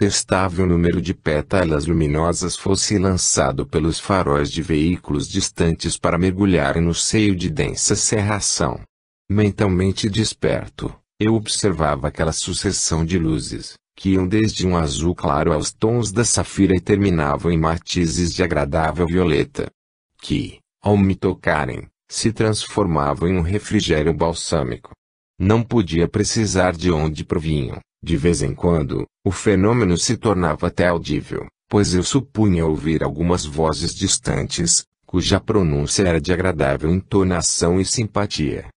testável número de pétalas luminosas fosse lançado pelos faróis de veículos distantes para mergulharem no seio de densa serração. Mentalmente desperto, eu observava aquela sucessão de luzes, que iam desde um azul claro aos tons da safira e terminavam em matizes de agradável violeta. Que, ao me tocarem, se transformavam em um refrigério balsâmico. Não podia precisar de onde provinham, de vez em quando, o fenômeno se tornava até audível, pois eu supunha ouvir algumas vozes distantes, cuja pronúncia era de agradável entonação e simpatia.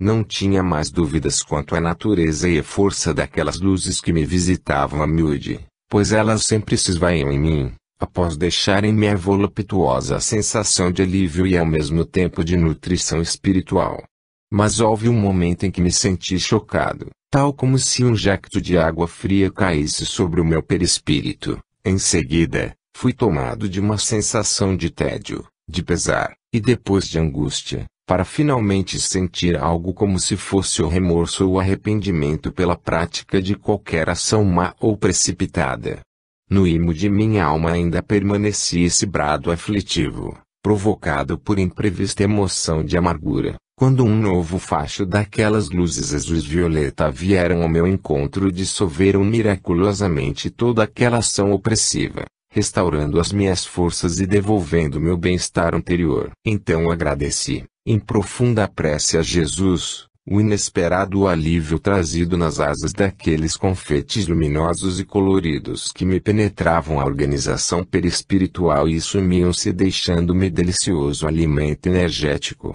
Não tinha mais dúvidas quanto à natureza e à força daquelas luzes que me visitavam a miúde, pois elas sempre se esvaiam em mim, após deixarem-me a voluptuosa sensação de alívio e ao mesmo tempo de nutrição espiritual. Mas houve um momento em que me senti chocado, tal como se um jacto de água fria caísse sobre o meu perispírito. Em seguida, fui tomado de uma sensação de tédio, de pesar, e depois de angústia, para finalmente sentir algo como se fosse o remorso ou arrependimento pela prática de qualquer ação má ou precipitada. No imo de minha alma ainda permanecia esse brado aflitivo, provocado por imprevista emoção de amargura, quando um novo facho daquelas luzes azuis-violeta vieram ao meu encontro e dissolveram miraculosamente toda aquela ação opressiva, restaurando as minhas forças e devolvendo meu bem-estar anterior. Então agradeci, em profunda prece a Jesus, o inesperado alívio trazido nas asas daqueles confetes luminosos e coloridos que me penetravam a organização perispiritual e sumiam-se deixando-me delicioso alimento energético.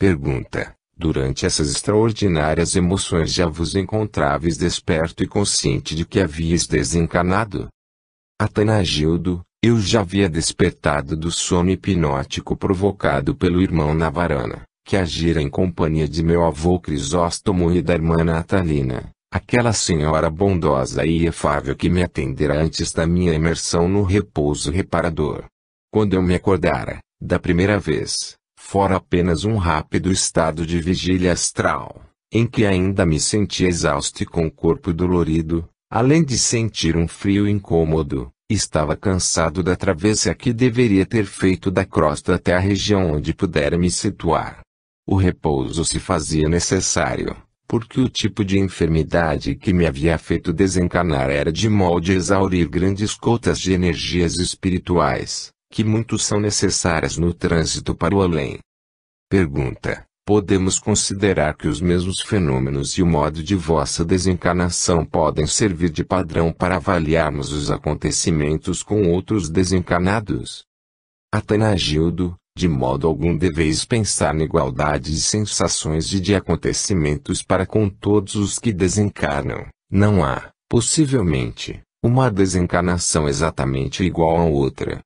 Pergunta: Durante essas extraordinárias emoções já vos encontráveis desperto e consciente de que havias desencarnado? Atanagildo, eu já havia despertado do sono hipnótico provocado pelo irmão Navarana, que agira em companhia de meu avô Crisóstomo e da irmã Natalina, aquela senhora bondosa e efável que me atendera antes da minha imersão no repouso reparador. Quando eu me acordara, da primeira vez, fora apenas um rápido estado de vigília astral, em que ainda me sentia exausto e com o corpo dolorido, além de sentir um frio incômodo, estava cansado da travessa que deveria ter feito da crosta até a região onde pudera me situar. O repouso se fazia necessário, porque o tipo de enfermidade que me havia feito desencanar era de molde exaurir grandes cotas de energias espirituais, que muitos são necessárias no trânsito para o além. Pergunta: Podemos considerar que os mesmos fenômenos e o modo de vossa desencarnação podem servir de padrão para avaliarmos os acontecimentos com outros desencarnados? Atanagildo, de modo algum deveis pensar na igualdade de sensações e de acontecimentos para com todos os que desencarnam. Não há, possivelmente, uma desencarnação exatamente igual a outra,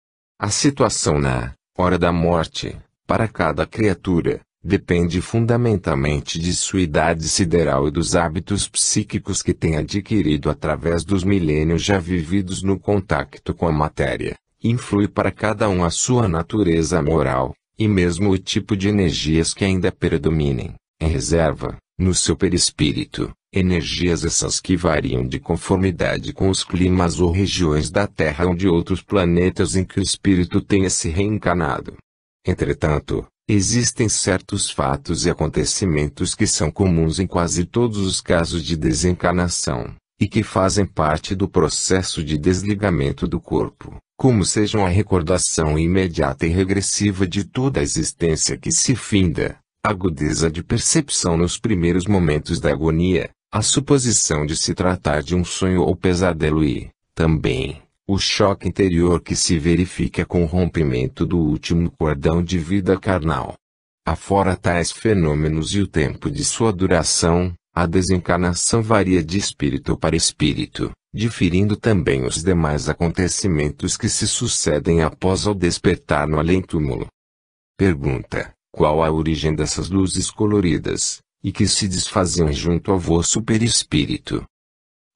a situação na hora da morte, para cada criatura, depende fundamentalmente de sua idade sideral e dos hábitos psíquicos que tem adquirido através dos milênios já vividos no contacto com a matéria. Influi para cada um a sua natureza moral, e mesmo o tipo de energias que ainda predominem, em reserva, no seu perispírito, energias essas que variam de conformidade com os climas ou regiões da Terra ou de outros planetas em que o espírito tenha se reencarnado. Entretanto, existem certos fatos e acontecimentos que são comuns em quase todos os casos de desencarnação, e que fazem parte do processo de desligamento do corpo, como sejam a recordação imediata e regressiva de toda a existência que se finda, agudeza de percepção nos primeiros momentos da agonia, a suposição de se tratar de um sonho ou pesadelo e, também, o choque interior que se verifica com o rompimento do último cordão de vida carnal. Afora tais fenômenos e o tempo de sua duração, a desencarnação varia de espírito para espírito, diferindo também os demais acontecimentos que se sucedem após o despertar no além-túmulo. Pergunta: qual a origem dessas luzes coloridas, e que se desfaziam junto ao vosso perispírito.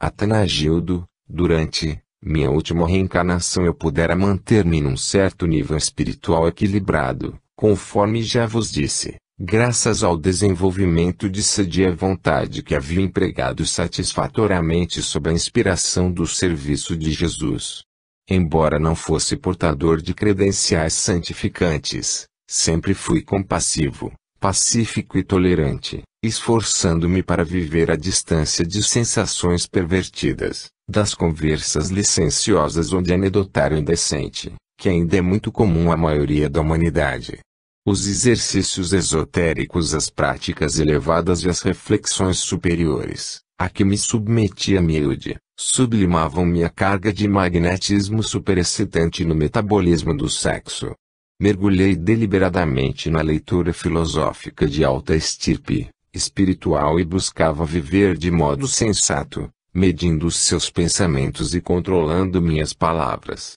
Atanagildo, durante minha última reencarnação eu pudera manter-me num certo nível espiritual equilibrado, conforme já vos disse, graças ao desenvolvimento de sede e vontade que havia empregado satisfatoriamente sob a inspiração do serviço de Jesus. Embora não fosse portador de credenciais santificantes, Sempre fui compassivo, pacífico e tolerante, esforçando-me para viver à distância de sensações pervertidas, das conversas licenciosas ou de anedotário indecente, que ainda é muito comum à maioria da humanidade. Os exercícios esotéricos, as práticas elevadas e as reflexões superiores, a que me submetia miúde, sublimavam minha carga de magnetismo superexcitante no metabolismo do sexo, mergulhei deliberadamente na leitura filosófica de alta estirpe, espiritual e buscava viver de modo sensato, medindo os seus pensamentos e controlando minhas palavras.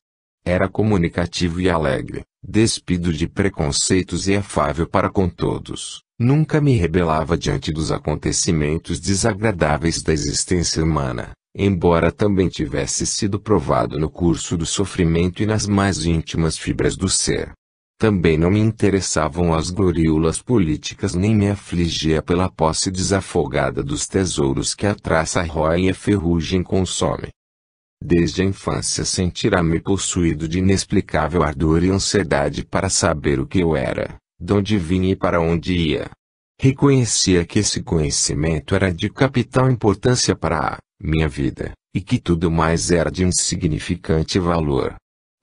Era comunicativo e alegre, despido de preconceitos e afável para com todos. Nunca me rebelava diante dos acontecimentos desagradáveis da existência humana, embora também tivesse sido provado no curso do sofrimento e nas mais íntimas fibras do ser também não me interessavam as gloriolas políticas nem me afligia pela posse desafogada dos tesouros que a traça rói e a ferrugem consome. Desde a infância sentira me possuído de inexplicável ardor e ansiedade para saber o que eu era, de onde vinha e para onde ia. Reconhecia que esse conhecimento era de capital importância para a minha vida, e que tudo mais era de insignificante valor.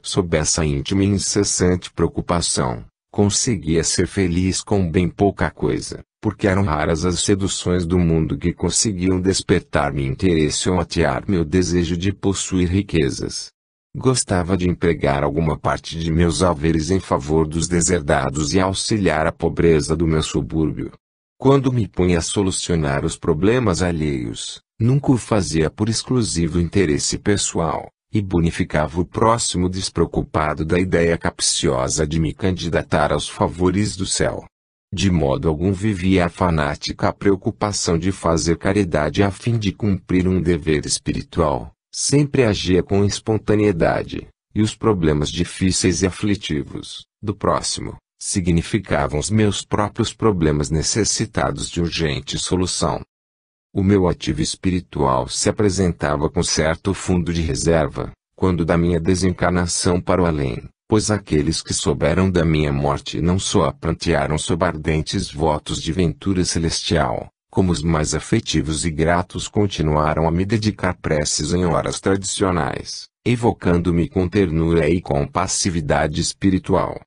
Sob essa íntima e incessante preocupação, conseguia ser feliz com bem pouca coisa, porque eram raras as seduções do mundo que conseguiam despertar-me interesse ou atear meu desejo de possuir riquezas. Gostava de empregar alguma parte de meus haveres em favor dos deserdados e auxiliar a pobreza do meu subúrbio. Quando me punha a solucionar os problemas alheios, nunca o fazia por exclusivo interesse pessoal, e bonificava o próximo despreocupado da ideia capciosa de me candidatar aos favores do céu. De modo algum vivia a fanática preocupação de fazer caridade a fim de cumprir um dever espiritual, sempre agia com espontaneidade, e os problemas difíceis e aflitivos, do próximo, significavam os meus próprios problemas necessitados de urgente solução. O meu ativo espiritual se apresentava com certo fundo de reserva, quando da minha desencarnação para o além, pois aqueles que souberam da minha morte não só a plantearam sob ardentes votos de ventura celestial, como os mais afetivos e gratos continuaram a me dedicar preces em horas tradicionais, evocando-me com ternura e compassividade espiritual.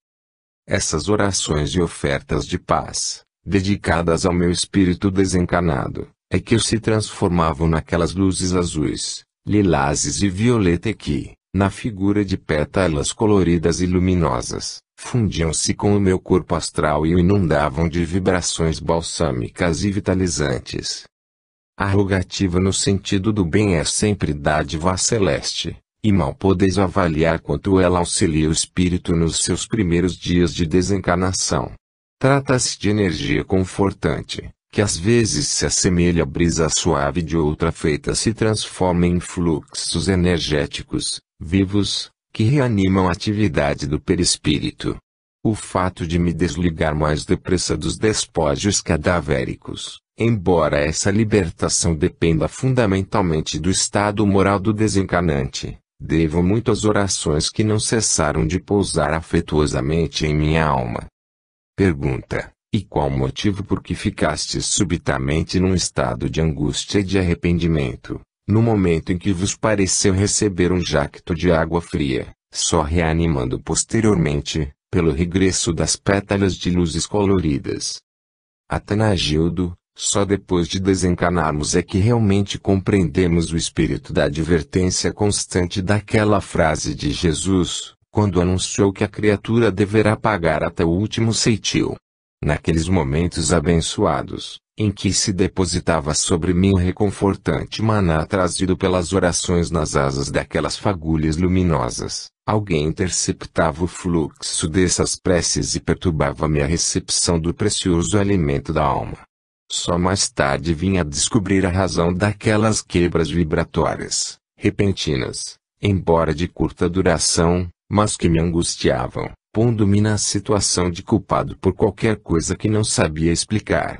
Essas orações e ofertas de paz, dedicadas ao meu espírito desencarnado, é que se transformavam naquelas luzes azuis, lilases e violeta que, na figura de pétalas coloridas e luminosas, fundiam-se com o meu corpo astral e o inundavam de vibrações balsâmicas e vitalizantes. A rogativa no sentido do bem é sempre dádiva celeste, e mal podeis avaliar quanto ela auxilia o espírito nos seus primeiros dias de desencarnação. Trata-se de energia confortante, que às vezes se assemelha à brisa suave de outra feita se transforma em fluxos energéticos, vivos, que reanimam a atividade do perispírito. O fato de me desligar mais depressa dos despojos cadavéricos, embora essa libertação dependa fundamentalmente do estado moral do desencarnante, devo muito às orações que não cessaram de pousar afetuosamente em minha alma. Pergunta: e qual motivo por que ficastes subitamente num estado de angústia e de arrependimento, no momento em que vos pareceu receber um jacto de água fria, só reanimando posteriormente, pelo regresso das pétalas de luzes coloridas? Atanagildo, só depois de desencarnarmos é que realmente compreendemos o espírito da advertência constante daquela frase de Jesus, quando anunciou que a criatura deverá pagar até o último ceitil naqueles momentos abençoados, em que se depositava sobre mim o reconfortante maná trazido pelas orações nas asas daquelas fagulhas luminosas, alguém interceptava o fluxo dessas preces e perturbava-me a recepção do precioso alimento da alma. Só mais tarde vinha a descobrir a razão daquelas quebras vibratórias, repentinas, embora de curta duração, mas que me angustiavam pondo-me na situação de culpado por qualquer coisa que não sabia explicar.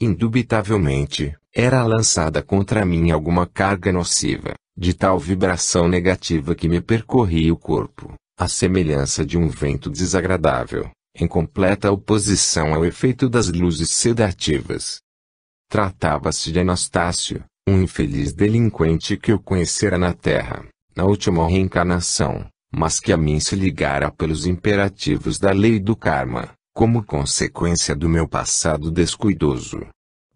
Indubitavelmente, era lançada contra mim alguma carga nociva, de tal vibração negativa que me percorria o corpo, à semelhança de um vento desagradável, em completa oposição ao efeito das luzes sedativas. Tratava-se de Anastácio, um infeliz delinquente que eu conhecera na Terra, na última reencarnação, mas que a mim se ligara pelos imperativos da lei do karma, como consequência do meu passado descuidoso.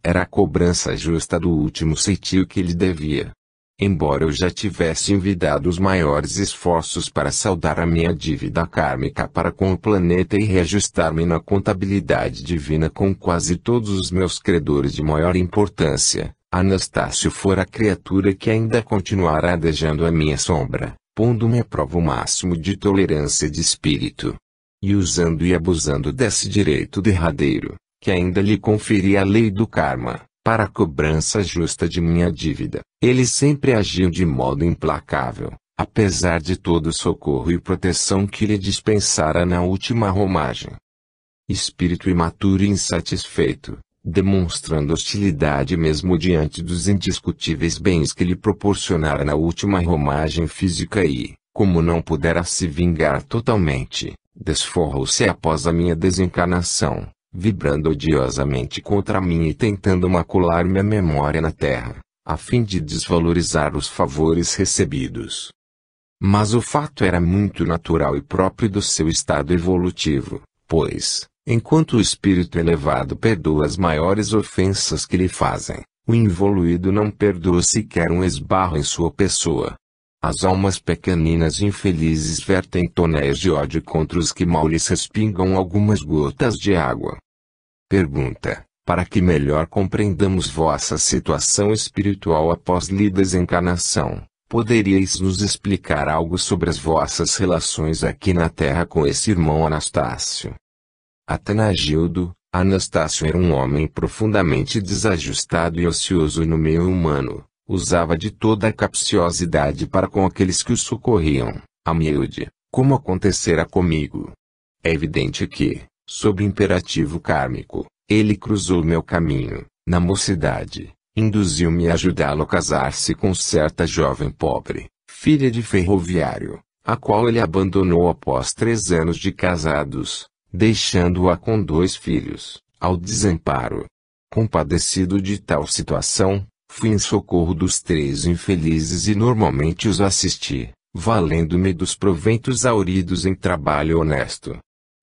Era a cobrança justa do último sentiu que lhe devia. Embora eu já tivesse envidado os maiores esforços para saldar a minha dívida kármica para com o planeta e reajustar-me na contabilidade divina com quase todos os meus credores de maior importância, Anastácio fora a criatura que ainda continuará desejando a minha sombra pondo-me à prova o máximo de tolerância de espírito. E usando e abusando desse direito derradeiro, que ainda lhe conferia a lei do karma, para a cobrança justa de minha dívida, ele sempre agiu de modo implacável, apesar de todo o socorro e proteção que lhe dispensara na última romagem. Espírito imaturo e insatisfeito, demonstrando hostilidade mesmo diante dos indiscutíveis bens que lhe proporcionara na última romagem física e, como não pudera se vingar totalmente, desforrou-se após a minha desencarnação, vibrando odiosamente contra mim e tentando macular minha memória na terra, a fim de desvalorizar os favores recebidos. Mas o fato era muito natural e próprio do seu estado evolutivo, pois, Enquanto o espírito elevado perdoa as maiores ofensas que lhe fazem, o involuído não perdoa sequer um esbarro em sua pessoa. As almas pequeninas infelizes vertem tonéis de ódio contra os que mal lhes respingam algumas gotas de água. Pergunta: Para que melhor compreendamos vossa situação espiritual após lhe desencarnação, poderíeis nos explicar algo sobre as vossas relações aqui na Terra com esse irmão Anastácio? Atanagildo, Anastácio era um homem profundamente desajustado e ocioso no meio humano, usava de toda a capciosidade para com aqueles que o socorriam, a miúde, como acontecera comigo. É evidente que, sob imperativo kármico, ele cruzou meu caminho, na mocidade, induziu-me a ajudá-lo a casar-se com certa jovem pobre, filha de ferroviário, a qual ele abandonou após três anos de casados, deixando-a com dois filhos, ao desamparo. Compadecido de tal situação, fui em socorro dos três infelizes e normalmente os assisti, valendo-me dos proventos auridos em trabalho honesto.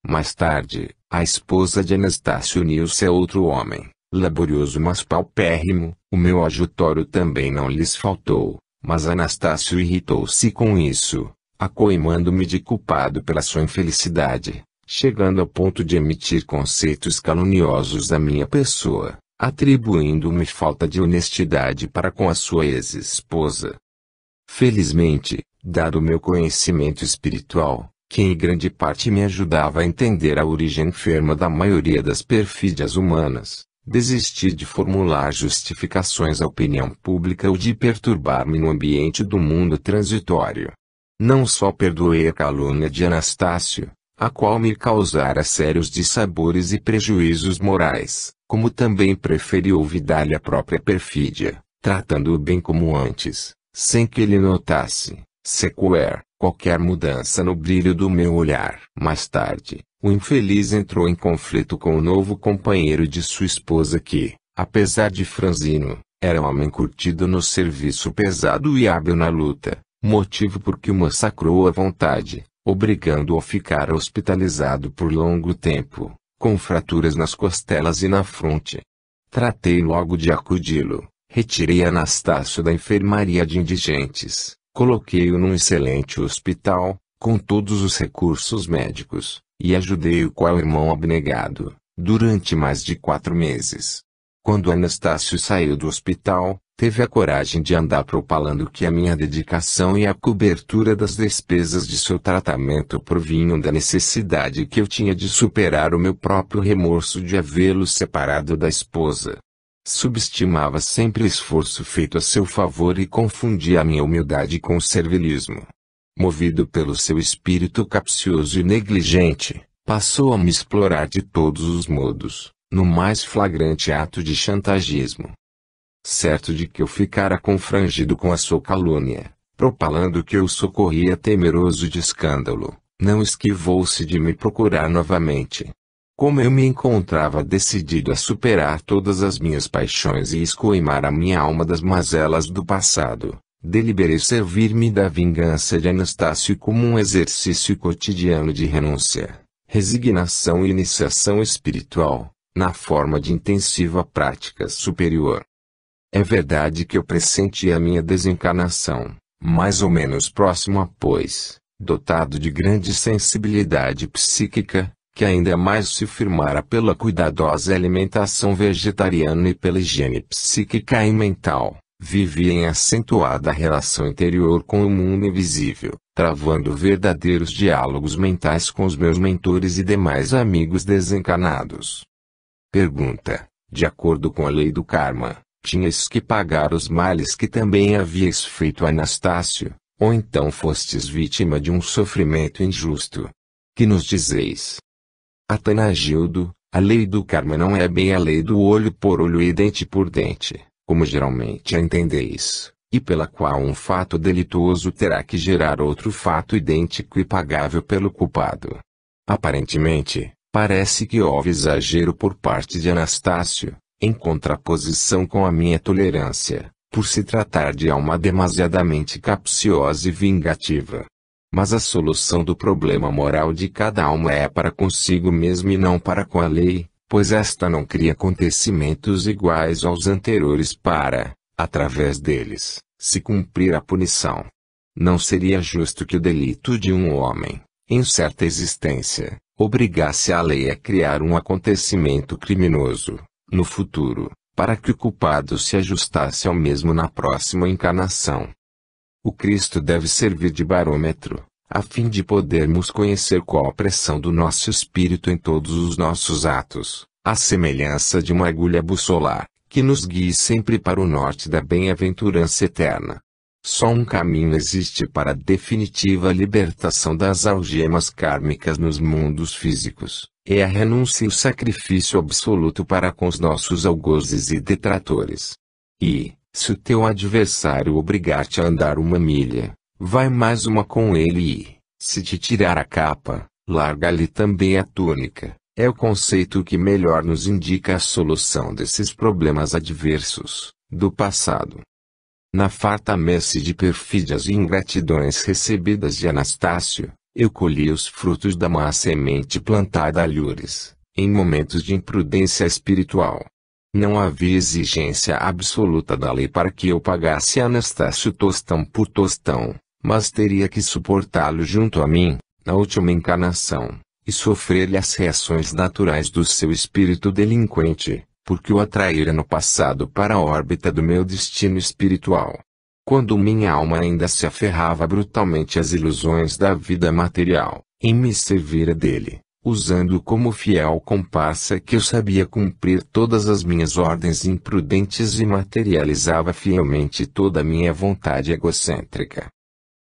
Mais tarde, a esposa de Anastácio uniu-se a outro homem, laborioso mas paupérrimo, o meu ajutório também não lhes faltou, mas Anastácio irritou-se com isso, acoimando-me de culpado pela sua infelicidade, chegando ao ponto de emitir conceitos caluniosos da minha pessoa, atribuindo-me falta de honestidade para com a sua ex-esposa. Felizmente, dado meu conhecimento espiritual, que em grande parte me ajudava a entender a origem enferma da maioria das perfídias humanas, desisti de formular justificações à opinião pública ou de perturbar-me no ambiente do mundo transitório. Não só perdoei a calúnia de Anastácio, a qual me causara sérios dissabores e prejuízos morais, como também preferi olvidar-lhe a própria perfídia, tratando-o bem como antes, sem que ele notasse, sequer, qualquer mudança no brilho do meu olhar. Mais tarde, o infeliz entrou em conflito com o novo companheiro de sua esposa que, apesar de franzino, era homem curtido no serviço pesado e hábil na luta, motivo por que o massacrou à vontade, obrigando-o a ficar hospitalizado por longo tempo, com fraturas nas costelas e na fronte. Tratei logo de acudi-lo, retirei Anastácio da enfermaria de indigentes, coloquei-o num excelente hospital, com todos os recursos médicos, e ajudei-o qual irmão abnegado, durante mais de quatro meses. Quando Anastácio saiu do hospital, teve a coragem de andar propalando que a minha dedicação e a cobertura das despesas de seu tratamento provinham da necessidade que eu tinha de superar o meu próprio remorso de havê-lo separado da esposa. Subestimava sempre o esforço feito a seu favor e confundia a minha humildade com o servilismo. Movido pelo seu espírito capcioso e negligente, passou a me explorar de todos os modos, no mais flagrante ato de chantagismo certo de que eu ficara confrangido com a sua calúnia, propalando que eu socorria temeroso de escândalo, não esquivou-se de me procurar novamente. Como eu me encontrava decidido a superar todas as minhas paixões e escoimar a minha alma das mazelas do passado, deliberei servir-me da vingança de Anastácio como um exercício cotidiano de renúncia, resignação e iniciação espiritual, na forma de intensiva prática superior. É verdade que eu pressenti a minha desencarnação, mais ou menos próxima, pois, dotado de grande sensibilidade psíquica, que ainda mais se firmara pela cuidadosa alimentação vegetariana e pela higiene psíquica e mental, vivia em acentuada relação interior com o mundo invisível, travando verdadeiros diálogos mentais com os meus mentores e demais amigos desencarnados. Pergunta: De acordo com a lei do karma, tinhas que pagar os males que também havias feito a Anastácio, ou então fostes vítima de um sofrimento injusto. Que nos dizeis? Atanagildo, a lei do karma não é bem a lei do olho por olho e dente por dente, como geralmente a entendeis, e pela qual um fato delituoso terá que gerar outro fato idêntico e pagável pelo culpado. Aparentemente, parece que houve exagero por parte de Anastácio, em contraposição com a minha tolerância, por se tratar de alma demasiadamente capciosa e vingativa. Mas a solução do problema moral de cada alma é para consigo mesmo e não para com a lei, pois esta não cria acontecimentos iguais aos anteriores para, através deles, se cumprir a punição. Não seria justo que o delito de um homem, em certa existência, obrigasse a lei a criar um acontecimento criminoso, no futuro, para que o culpado se ajustasse ao mesmo na próxima encarnação. O Cristo deve servir de barômetro, a fim de podermos conhecer qual a pressão do nosso espírito em todos os nossos atos, à semelhança de uma agulha bussolar, que nos guie sempre para o norte da bem-aventurança eterna. Só um caminho existe para a definitiva libertação das algemas kármicas nos mundos físicos. É a renúncia e o sacrifício absoluto para com os nossos algozes e detratores. E, se o teu adversário obrigar-te a andar uma milha, vai mais uma com ele e, se te tirar a capa, larga-lhe também a túnica. É o conceito que melhor nos indica a solução desses problemas adversos, do passado. Na farta messe de perfídias e ingratidões recebidas de Anastácio, eu colhi os frutos da má semente plantada a Lures, em momentos de imprudência espiritual. Não havia exigência absoluta da lei para que eu pagasse Anastácio tostão por tostão, mas teria que suportá-lo junto a mim, na última encarnação, e sofrer-lhe as reações naturais do seu espírito delinquente, porque o atraíra no passado para a órbita do meu destino espiritual. Quando minha alma ainda se aferrava brutalmente às ilusões da vida material, em me servira dele, usando o como fiel comparsa que eu sabia cumprir todas as minhas ordens imprudentes e materializava fielmente toda a minha vontade egocêntrica.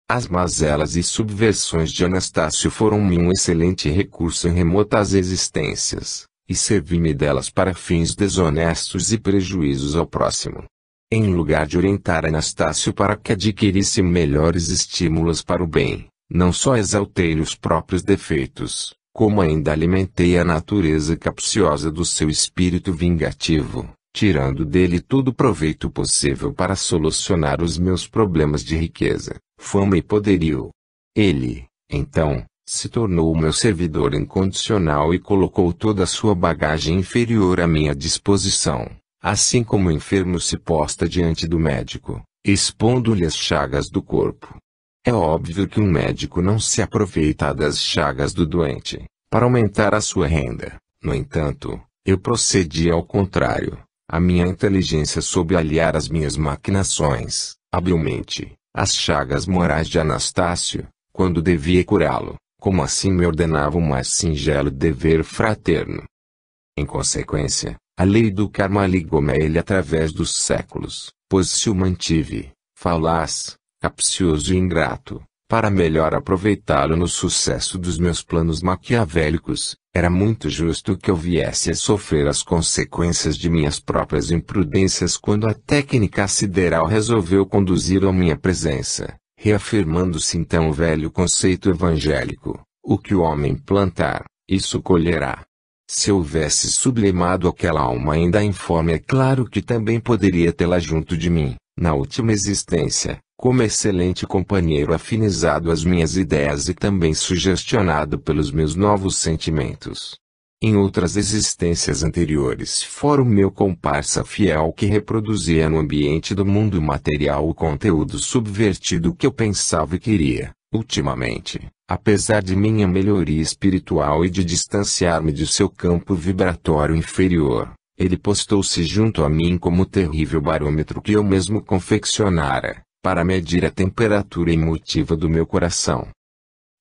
As mazelas e subversões de Anastácio foram-me um excelente recurso em remotas existências e servi-me delas para fins desonestos e prejuízos ao próximo. Em lugar de orientar Anastácio para que adquirisse melhores estímulos para o bem, não só exaltei os próprios defeitos, como ainda alimentei a natureza capciosa do seu espírito vingativo, tirando dele todo o proveito possível para solucionar os meus problemas de riqueza, fama e poderio. Ele, então, se tornou meu servidor incondicional e colocou toda a sua bagagem inferior à minha disposição, assim como o enfermo se posta diante do médico, expondo-lhe as chagas do corpo. É óbvio que um médico não se aproveita das chagas do doente, para aumentar a sua renda. No entanto, eu procedi ao contrário. A minha inteligência soube aliar as minhas maquinações, habilmente, às chagas morais de Anastácio, quando devia curá-lo como assim me ordenava o mais singelo dever fraterno. Em consequência, a lei do karma ligou-me a ele através dos séculos, pois se o mantive, falaz, capcioso e ingrato, para melhor aproveitá-lo no sucesso dos meus planos maquiavélicos, era muito justo que eu viesse a sofrer as consequências de minhas próprias imprudências quando a técnica sideral resolveu conduzir a minha presença, reafirmando-se então o velho conceito evangélico: o que o homem plantar, isso colherá. Se houvesse sublimado aquela alma ainda informe, é claro que também poderia tê-la junto de mim, na última existência, como excelente companheiro afinizado às minhas ideias e também sugestionado pelos meus novos sentimentos. Em outras existências anteriores fora o meu comparsa fiel que reproduzia no ambiente do mundo material o conteúdo subvertido que eu pensava e queria. Ultimamente, apesar de minha melhoria espiritual e de distanciar-me de seu campo vibratório inferior, ele postou-se junto a mim como o terrível barômetro que eu mesmo confeccionara, para medir a temperatura emotiva do meu coração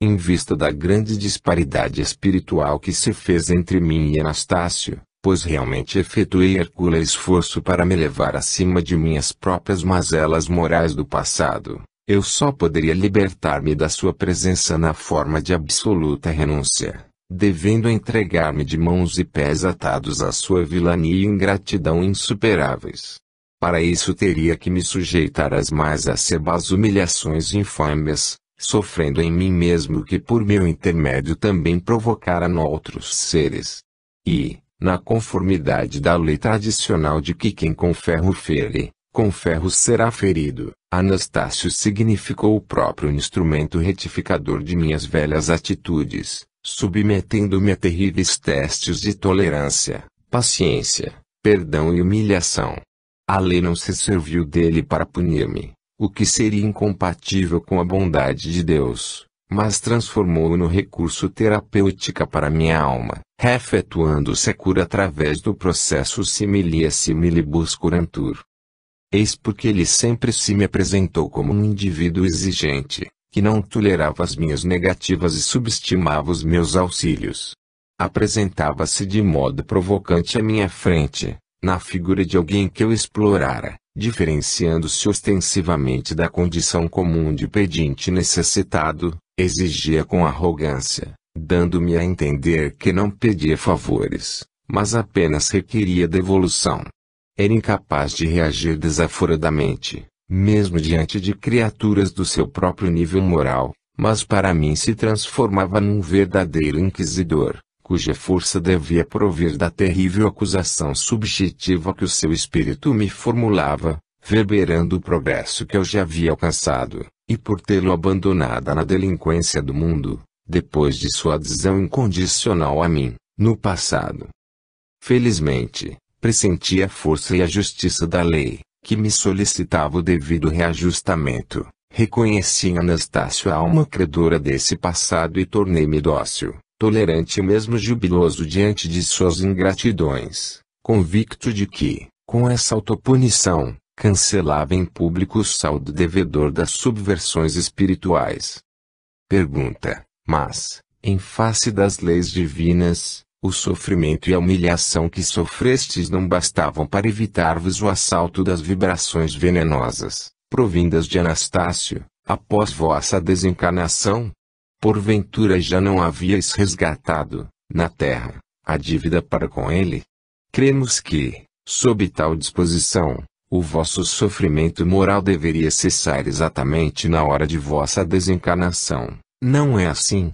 em vista da grande disparidade espiritual que se fez entre mim e Anastácio, pois realmente efetuei hercule esforço para me levar acima de minhas próprias mazelas morais do passado, eu só poderia libertar-me da sua presença na forma de absoluta renúncia, devendo entregar-me de mãos e pés atados à sua vilania e ingratidão insuperáveis. Para isso teria que me sujeitar às mais acebas humilhações infâmias, sofrendo em mim mesmo que por meu intermédio também provocara noutros seres. E, na conformidade da lei tradicional de que quem com ferro fere, com ferro será ferido, Anastácio significou o próprio instrumento retificador de minhas velhas atitudes, submetendo-me a terríveis testes de tolerância, paciência, perdão e humilhação. A lei não se serviu dele para punir-me, o que seria incompatível com a bondade de Deus, mas transformou-o no recurso terapêutica para minha alma, refetuando-se a cura através do processo similia similibus curantur. Eis porque ele sempre se me apresentou como um indivíduo exigente, que não tolerava as minhas negativas e subestimava os meus auxílios. Apresentava-se de modo provocante à minha frente, na figura de alguém que eu explorara, diferenciando-se ostensivamente da condição comum de pedinte necessitado, exigia com arrogância, dando-me a entender que não pedia favores, mas apenas requeria devolução. Era incapaz de reagir desaforadamente, mesmo diante de criaturas do seu próprio nível moral, mas para mim se transformava num verdadeiro inquisidor, cuja força devia provir da terrível acusação subjetiva que o seu espírito me formulava, verberando o progresso que eu já havia alcançado, e por tê-lo abandonada na delinquência do mundo, depois de sua adesão incondicional a mim, no passado. Felizmente, pressentia a força e a justiça da lei, que me solicitava o devido reajustamento. Reconheci em Anastácio a alma credora desse passado e tornei-me dócil, tolerante e mesmo jubiloso diante de suas ingratidões, convicto de que, com essa autopunição, cancelava em público o saldo devedor das subversões espirituais. Pergunta: Mas, em face das leis divinas, o sofrimento e a humilhação que sofrestes não bastavam para evitar-vos o assalto das vibrações venenosas, provindas de Anastácio, após vossa desencarnação? Porventura já não havíeis resgatado, na terra, a dívida para com ele? Cremos que, sob tal disposição, o vosso sofrimento moral deveria cessar exatamente na hora de vossa desencarnação, não é assim?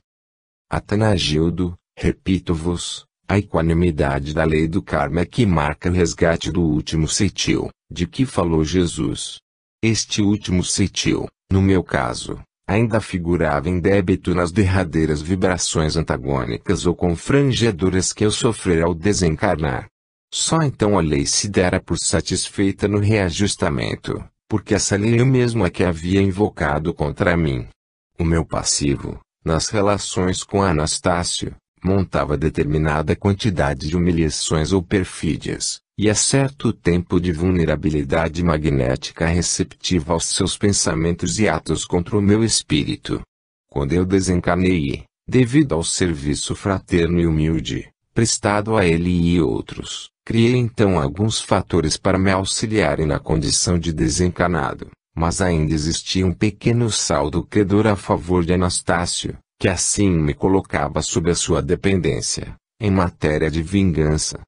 Atanagildo, repito-vos, a equanimidade da lei do karma é que marca o resgate do último setil, de que falou Jesus. Este último setil, no meu caso, ainda figurava em débito nas derradeiras vibrações antagônicas ou confrangedoras que eu sofrera ao desencarnar. Só então a lei se dera por satisfeita no reajustamento, porque essa lei eu mesmo é que havia invocado contra mim. O meu passivo, nas relações com Anastácio, montava determinada quantidade de humilhações ou perfídias, e a é certo tempo de vulnerabilidade magnética receptiva aos seus pensamentos e atos contra o meu espírito. Quando eu desencarnei, devido ao serviço fraterno e humilde, prestado a ele e outros, criei então alguns fatores para me auxiliarem na condição de desencarnado, mas ainda existia um pequeno saldo credor a favor de Anastácio, que assim me colocava sob a sua dependência, em matéria de vingança.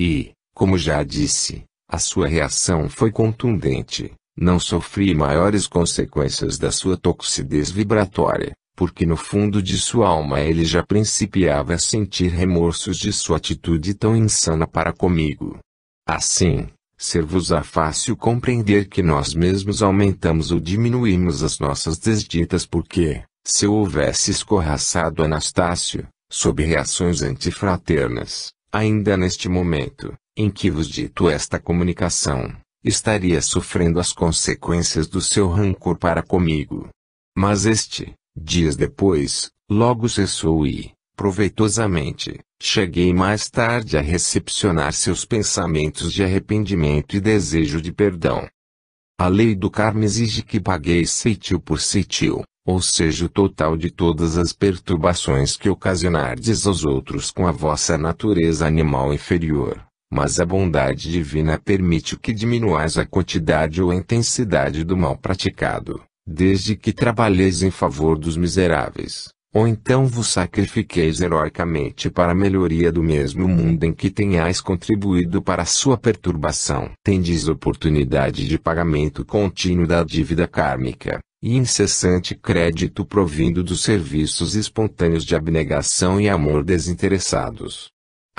E, como já disse, a sua reação foi contundente. Não sofri maiores consequências da sua toxidez vibratória, porque no fundo de sua alma ele já principiava a sentir remorsos de sua atitude tão insana para comigo. Assim, ser-vos-á fácil compreender que nós mesmos aumentamos ou diminuímos as nossas desditas porque, se eu houvesse escorraçado Anastácio, sob reações antifraternas, ainda neste momento, em que vos dito esta comunicação, estaria sofrendo as consequências do seu rancor para comigo. Mas este, dias depois, logo cessou e, proveitosamente, cheguei mais tarde a recepcionar seus pensamentos de arrependimento e desejo de perdão. A lei do karma exige que paguei ceitil por ceitil, ou seja, o total de todas as perturbações que ocasionardes aos outros com a vossa natureza animal inferior mas a bondade divina permite que diminuais a quantidade ou a intensidade do mal praticado, desde que trabalheis em favor dos miseráveis, ou então vos sacrifiqueis heroicamente para a melhoria do mesmo mundo em que tenhais contribuído para a sua perturbação. Tendes oportunidade de pagamento contínuo da dívida kármica, e incessante crédito provindo dos serviços espontâneos de abnegação e amor desinteressados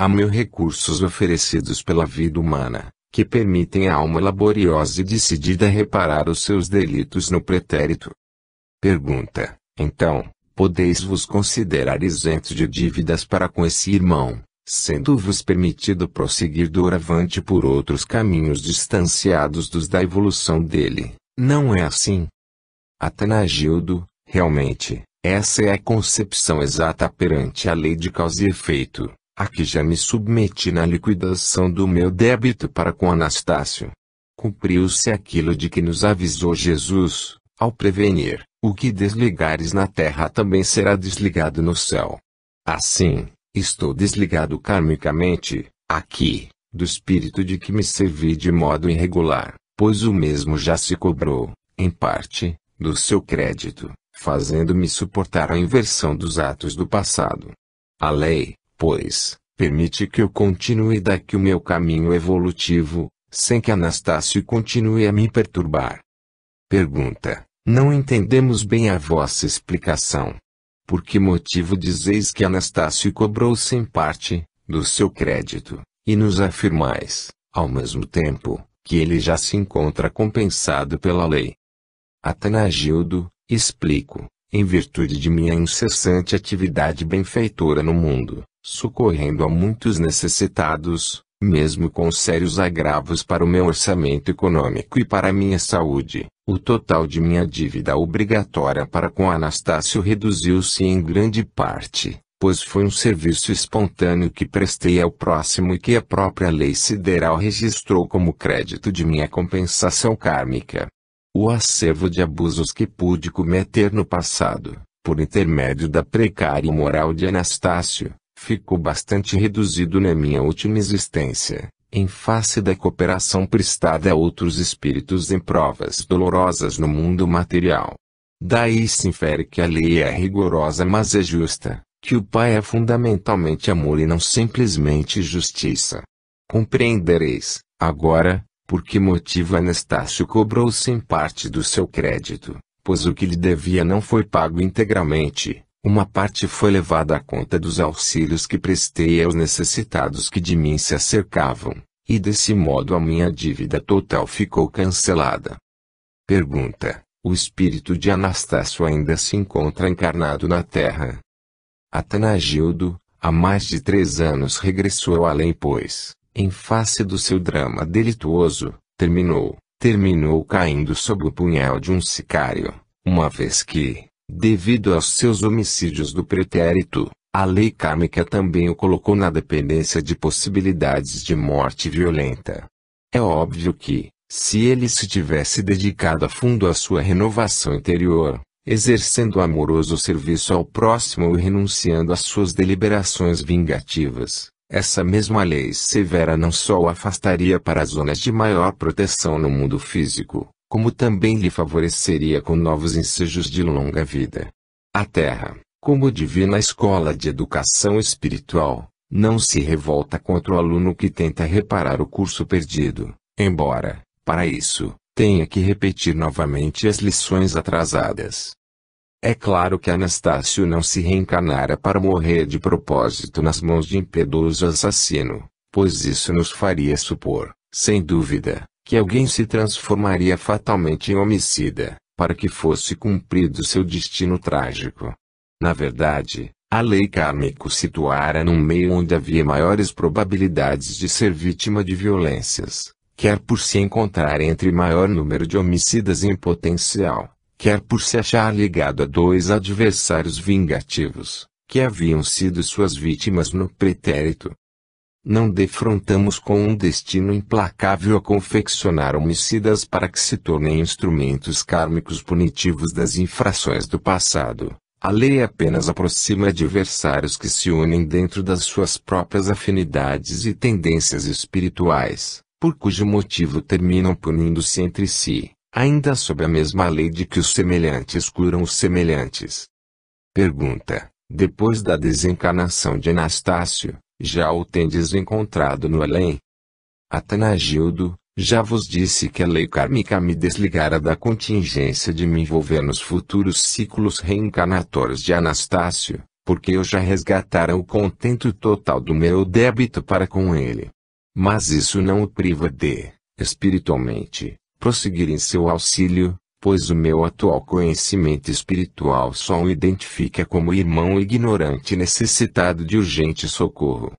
Há mil recursos oferecidos pela vida humana, que permitem à alma laboriosa e decidida reparar os seus delitos no pretérito. Pergunta, então, podeis vos considerar isentos de dívidas para com esse irmão, sendo-vos permitido prosseguir doravante por outros caminhos distanciados dos da evolução dele, não é assim? Atanagildo, realmente, essa é a concepção exata perante a lei de causa e efeito a que já me submeti na liquidação do meu débito para com Anastácio. Cumpriu-se aquilo de que nos avisou Jesus, ao prevenir: o que desligares na terra também será desligado no céu. Assim, estou desligado karmicamente, aqui, do espírito de que me servi de modo irregular, pois o mesmo já se cobrou, em parte, do seu crédito, fazendo-me suportar a inversão dos atos do passado. A lei, pois, permite que eu continue daqui o meu caminho evolutivo, sem que Anastácio continue a me perturbar. Pergunta: Não entendemos bem a vossa explicação. Por que motivo dizeis que Anastácio cobrou sem parte, do seu crédito, e nos afirmais, ao mesmo tempo, que ele já se encontra compensado pela lei? Atanagildo, explico, em virtude de minha incessante atividade benfeitora no mundo, socorrendo a muitos necessitados, mesmo com sérios agravos para o meu orçamento econômico e para a minha saúde. O total de minha dívida obrigatória para com Anastácio reduziu-se em grande parte, pois foi um serviço espontâneo que prestei ao próximo e que a própria lei sideral registrou como crédito de minha compensação kármica. O acervo de abusos que pude cometer no passado, por intermédio da precária moral de Anastácio, ficou bastante reduzido na minha última existência, em face da cooperação prestada a outros espíritos em provas dolorosas no mundo material. Daí se infere que a lei é rigorosa mas é justa, que o Pai é fundamentalmente amor e não simplesmente justiça. Compreendereis, agora, por que motivo Anastácio cobrou sem parte do seu crédito, pois o que lhe devia não foi pago integralmente, uma parte foi levada à conta dos auxílios que prestei aos necessitados que de mim se acercavam, e desse modo a minha dívida total ficou cancelada. Pergunta: O espírito de Anastácio ainda se encontra encarnado na Terra? Atanagildo, há mais de três anos regressou ao além, pois, em face do seu drama delituoso, terminou, terminou caindo sob o punhal de um sicário, uma vez que, Devido aos seus homicídios do pretérito, a lei kármica também o colocou na dependência de possibilidades de morte violenta. É óbvio que, se ele se tivesse dedicado a fundo à sua renovação interior, exercendo amoroso serviço ao próximo e renunciando às suas deliberações vingativas, essa mesma lei severa não só o afastaria para as zonas de maior proteção no mundo físico, como também lhe favoreceria com novos ensejos de longa vida. A Terra, como divina escola de educação espiritual, não se revolta contra o aluno que tenta reparar o curso perdido, embora, para isso, tenha que repetir novamente as lições atrasadas. É claro que Anastácio não se reencarnara para morrer de propósito nas mãos de impiedoso assassino, pois isso nos faria supor, sem dúvida, que alguém se transformaria fatalmente em homicida, para que fosse cumprido seu destino trágico. Na verdade, a lei kármica o situara num meio onde havia maiores probabilidades de ser vítima de violências, quer por se encontrar entre maior número de homicidas em potencial, quer por se achar ligado a dois adversários vingativos, que haviam sido suas vítimas no pretérito não defrontamos com um destino implacável a confeccionar homicidas para que se tornem instrumentos kármicos punitivos das infrações do passado. A lei apenas aproxima adversários que se unem dentro das suas próprias afinidades e tendências espirituais, por cujo motivo terminam punindo-se entre si, ainda sob a mesma lei de que os semelhantes curam os semelhantes. Pergunta: Depois da desencarnação de Anastácio, já o tendes encontrado no além. Atanagildo, já vos disse que a lei kármica me desligara da contingência de me envolver nos futuros ciclos reencarnatórios de Anastácio, porque eu já resgatara o contento total do meu débito para com ele. Mas isso não o priva de, espiritualmente, prosseguir em seu auxílio, pois o meu atual conhecimento espiritual só o identifica como irmão ignorante necessitado de urgente socorro.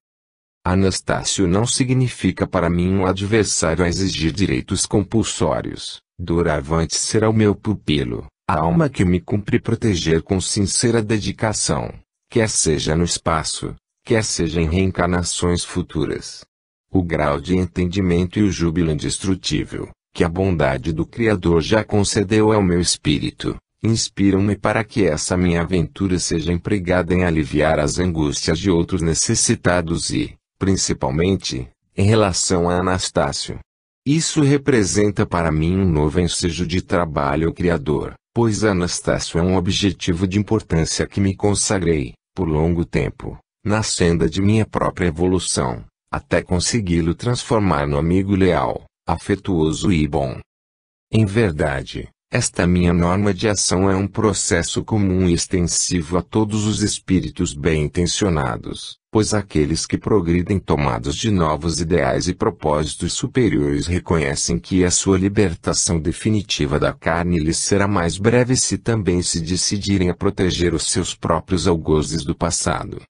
Anastácio não significa para mim um adversário a exigir direitos compulsórios, doravante será o meu pupilo, a alma que me cumpre proteger com sincera dedicação, quer seja no espaço, quer seja em reencarnações futuras. O grau de entendimento e o júbilo indestrutível, que a bondade do Criador já concedeu ao meu espírito, inspiram-me para que essa minha aventura seja empregada em aliviar as angústias de outros necessitados e, principalmente, em relação a Anastácio. Isso representa para mim um novo ensejo de trabalho ao Criador, pois Anastácio é um objetivo de importância que me consagrei, por longo tempo, na senda de minha própria evolução, até consegui-lo transformar no amigo leal, afetuoso e bom. Em verdade, esta minha norma de ação é um processo comum e extensivo a todos os espíritos bem-intencionados, pois aqueles que progridem tomados de novos ideais e propósitos superiores reconhecem que a sua libertação definitiva da carne lhes será mais breve se também se decidirem a proteger os seus próprios algozes do passado.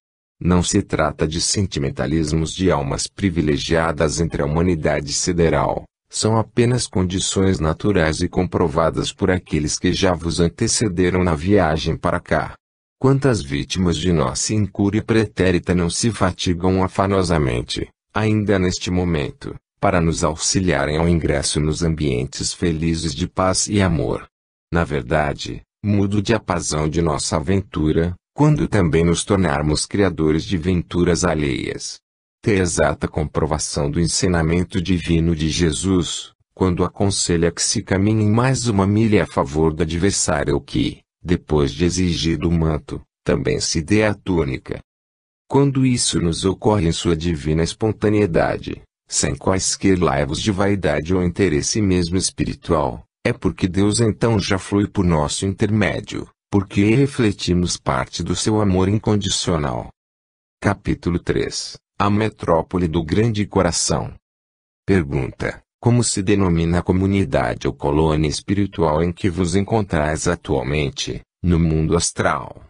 Não se trata de sentimentalismos de almas privilegiadas entre a humanidade sideral. São apenas condições naturais e comprovadas por aqueles que já vos antecederam na viagem para cá. Quantas vítimas de nossa incúria pretérita não se fatigam afanosamente, ainda neste momento, para nos auxiliarem ao ingresso nos ambientes felizes de paz e amor. Na verdade, mudo de apazão de nossa aventura, quando também nos tornarmos criadores de venturas alheias. Ter exata comprovação do ensinamento divino de Jesus, quando aconselha que se caminhe mais uma milha a favor do adversário que, depois de exigido o manto, também se dê a túnica. Quando isso nos ocorre em sua divina espontaneidade, sem quaisquer laivos de vaidade ou interesse mesmo espiritual, é porque Deus então já flui por nosso intermédio, porque refletimos parte do seu amor incondicional. Capítulo 3 A Metrópole do Grande Coração Pergunta: Como se denomina a comunidade ou colônia espiritual em que vos encontrais atualmente, no mundo astral?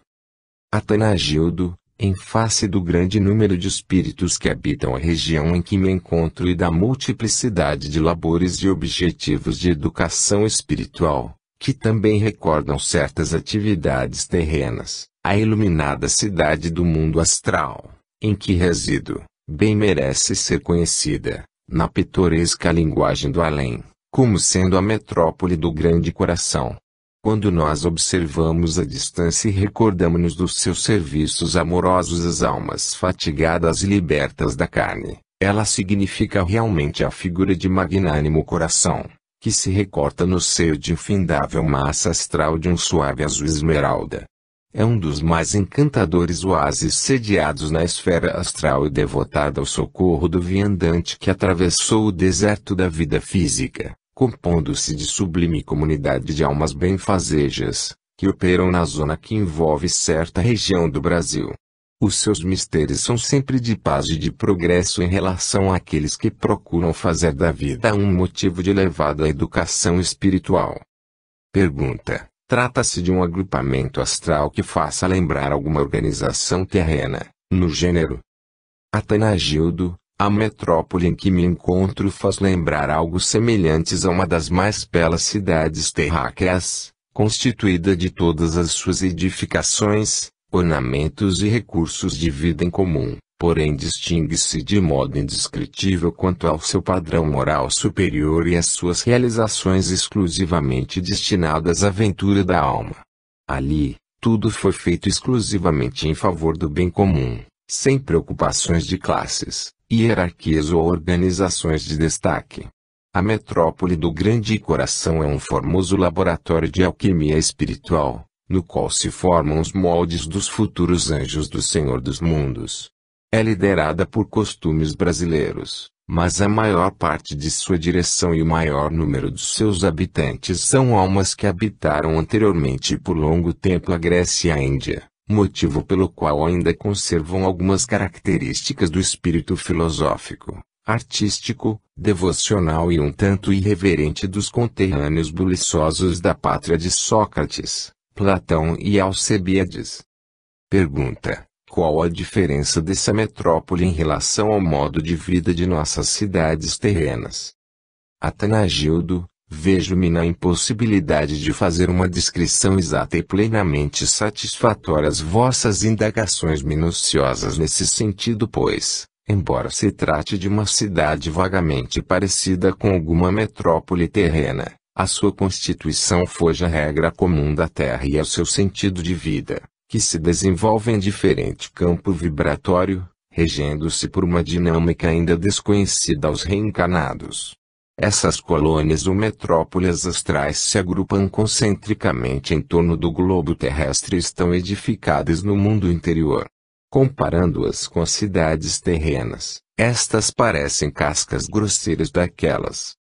Atanagildo, em face do grande número de espíritos que habitam a região em que me encontro e da multiplicidade de labores e objetivos de educação espiritual, que também recordam certas atividades terrenas, a iluminada cidade do mundo astral, em que resido, bem merece ser conhecida, na pitoresca linguagem do além, como sendo a metrópole do grande coração. Quando nós observamos a distância e recordamos-nos dos seus serviços amorosos às almas fatigadas e libertas da carne, ela significa realmente a figura de magnânimo coração, que se recorta no seio de infindável massa astral de um suave azul esmeralda. É um dos mais encantadores oásis sediados na esfera astral e devotado ao socorro do viandante que atravessou o deserto da vida física, compondo-se de sublime comunidade de almas benfazejas, que operam na zona que envolve certa região do Brasil. Os seus mistérios são sempre de paz e de progresso em relação àqueles que procuram fazer da vida um motivo de elevada educação espiritual. Pergunta: Trata-se de um agrupamento astral que faça lembrar alguma organização terrena, no gênero? Atanagildo, a metrópole em que me encontro faz lembrar algo semelhantes a uma das mais belas cidades terráqueas, constituída de todas as suas edificações, ornamentos e recursos de vida em comum, porém distingue-se de modo indescritível quanto ao seu padrão moral superior e às suas realizações exclusivamente destinadas à aventura da alma. Ali, tudo foi feito exclusivamente em favor do bem comum, sem preocupações de classes, hierarquias ou organizações de destaque. A metrópole do grande coração é um formoso laboratório de alquimia espiritual, no qual se formam os moldes dos futuros anjos do Senhor dos Mundos. É liderada por costumes brasileiros, mas a maior parte de sua direção e o maior número de seus habitantes são almas que habitaram anteriormente por longo tempo a Grécia e a Índia, motivo pelo qual ainda conservam algumas características do espírito filosófico, artístico, devocional e um tanto irreverente dos conterrâneos buliçosos da pátria de Sócrates. Platão e Alcebiades. Pergunta: Qual a diferença dessa metrópole em relação ao modo de vida de nossas cidades terrenas? Atanagildo, vejo-me na impossibilidade de fazer uma descrição exata e plenamente satisfatória às vossas indagações minuciosas nesse sentido, pois, embora se trate de uma cidade vagamente parecida com alguma metrópole terrena, a sua constituição foge à regra comum da Terra e ao seu sentido de vida, que se desenvolve em diferente campo vibratório, regendo-se por uma dinâmica ainda desconhecida aos reencarnados. Essas colônias ou metrópoles astrais se agrupam concentricamente em torno do globo terrestre e estão edificadas no mundo interior. Comparando-as com as cidades terrenas, estas parecem cascas grosseiras daquelas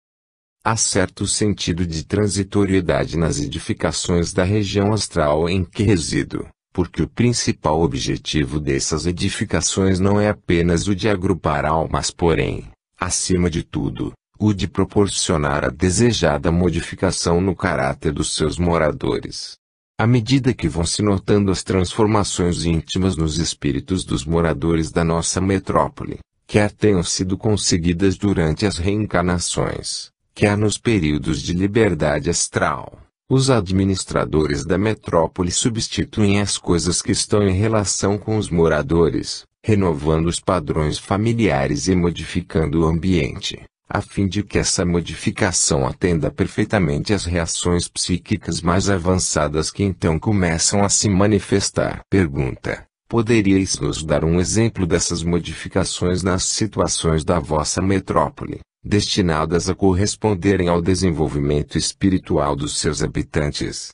Há certo sentido de transitoriedade nas edificações da região astral em que resido, porque o principal objetivo dessas edificações não é apenas o de agrupar almas, porém, acima de tudo, o de proporcionar a desejada modificação no caráter dos seus moradores. À medida que vão se notando as transformações íntimas nos espíritos dos moradores da nossa metrópole, quer tenham sido conseguidas durante as reencarnações, que há nos períodos de liberdade astral, os administradores da metrópole substituem as coisas que estão em relação com os moradores, renovando os padrões familiares e modificando o ambiente, a fim de que essa modificação atenda perfeitamente às reações psíquicas mais avançadas que então começam a se manifestar. Pergunta: Poderíeis nos dar um exemplo dessas modificações nas situações da vossa metrópole? destinadas a corresponderem ao desenvolvimento espiritual dos seus habitantes.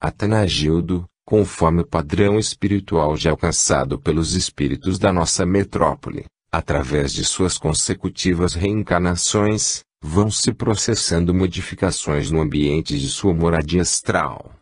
Atanagildo, conforme o padrão espiritual já alcançado pelos espíritos da nossa metrópole, através de suas consecutivas reencarnações, vão se processando modificações no ambiente de sua moradia astral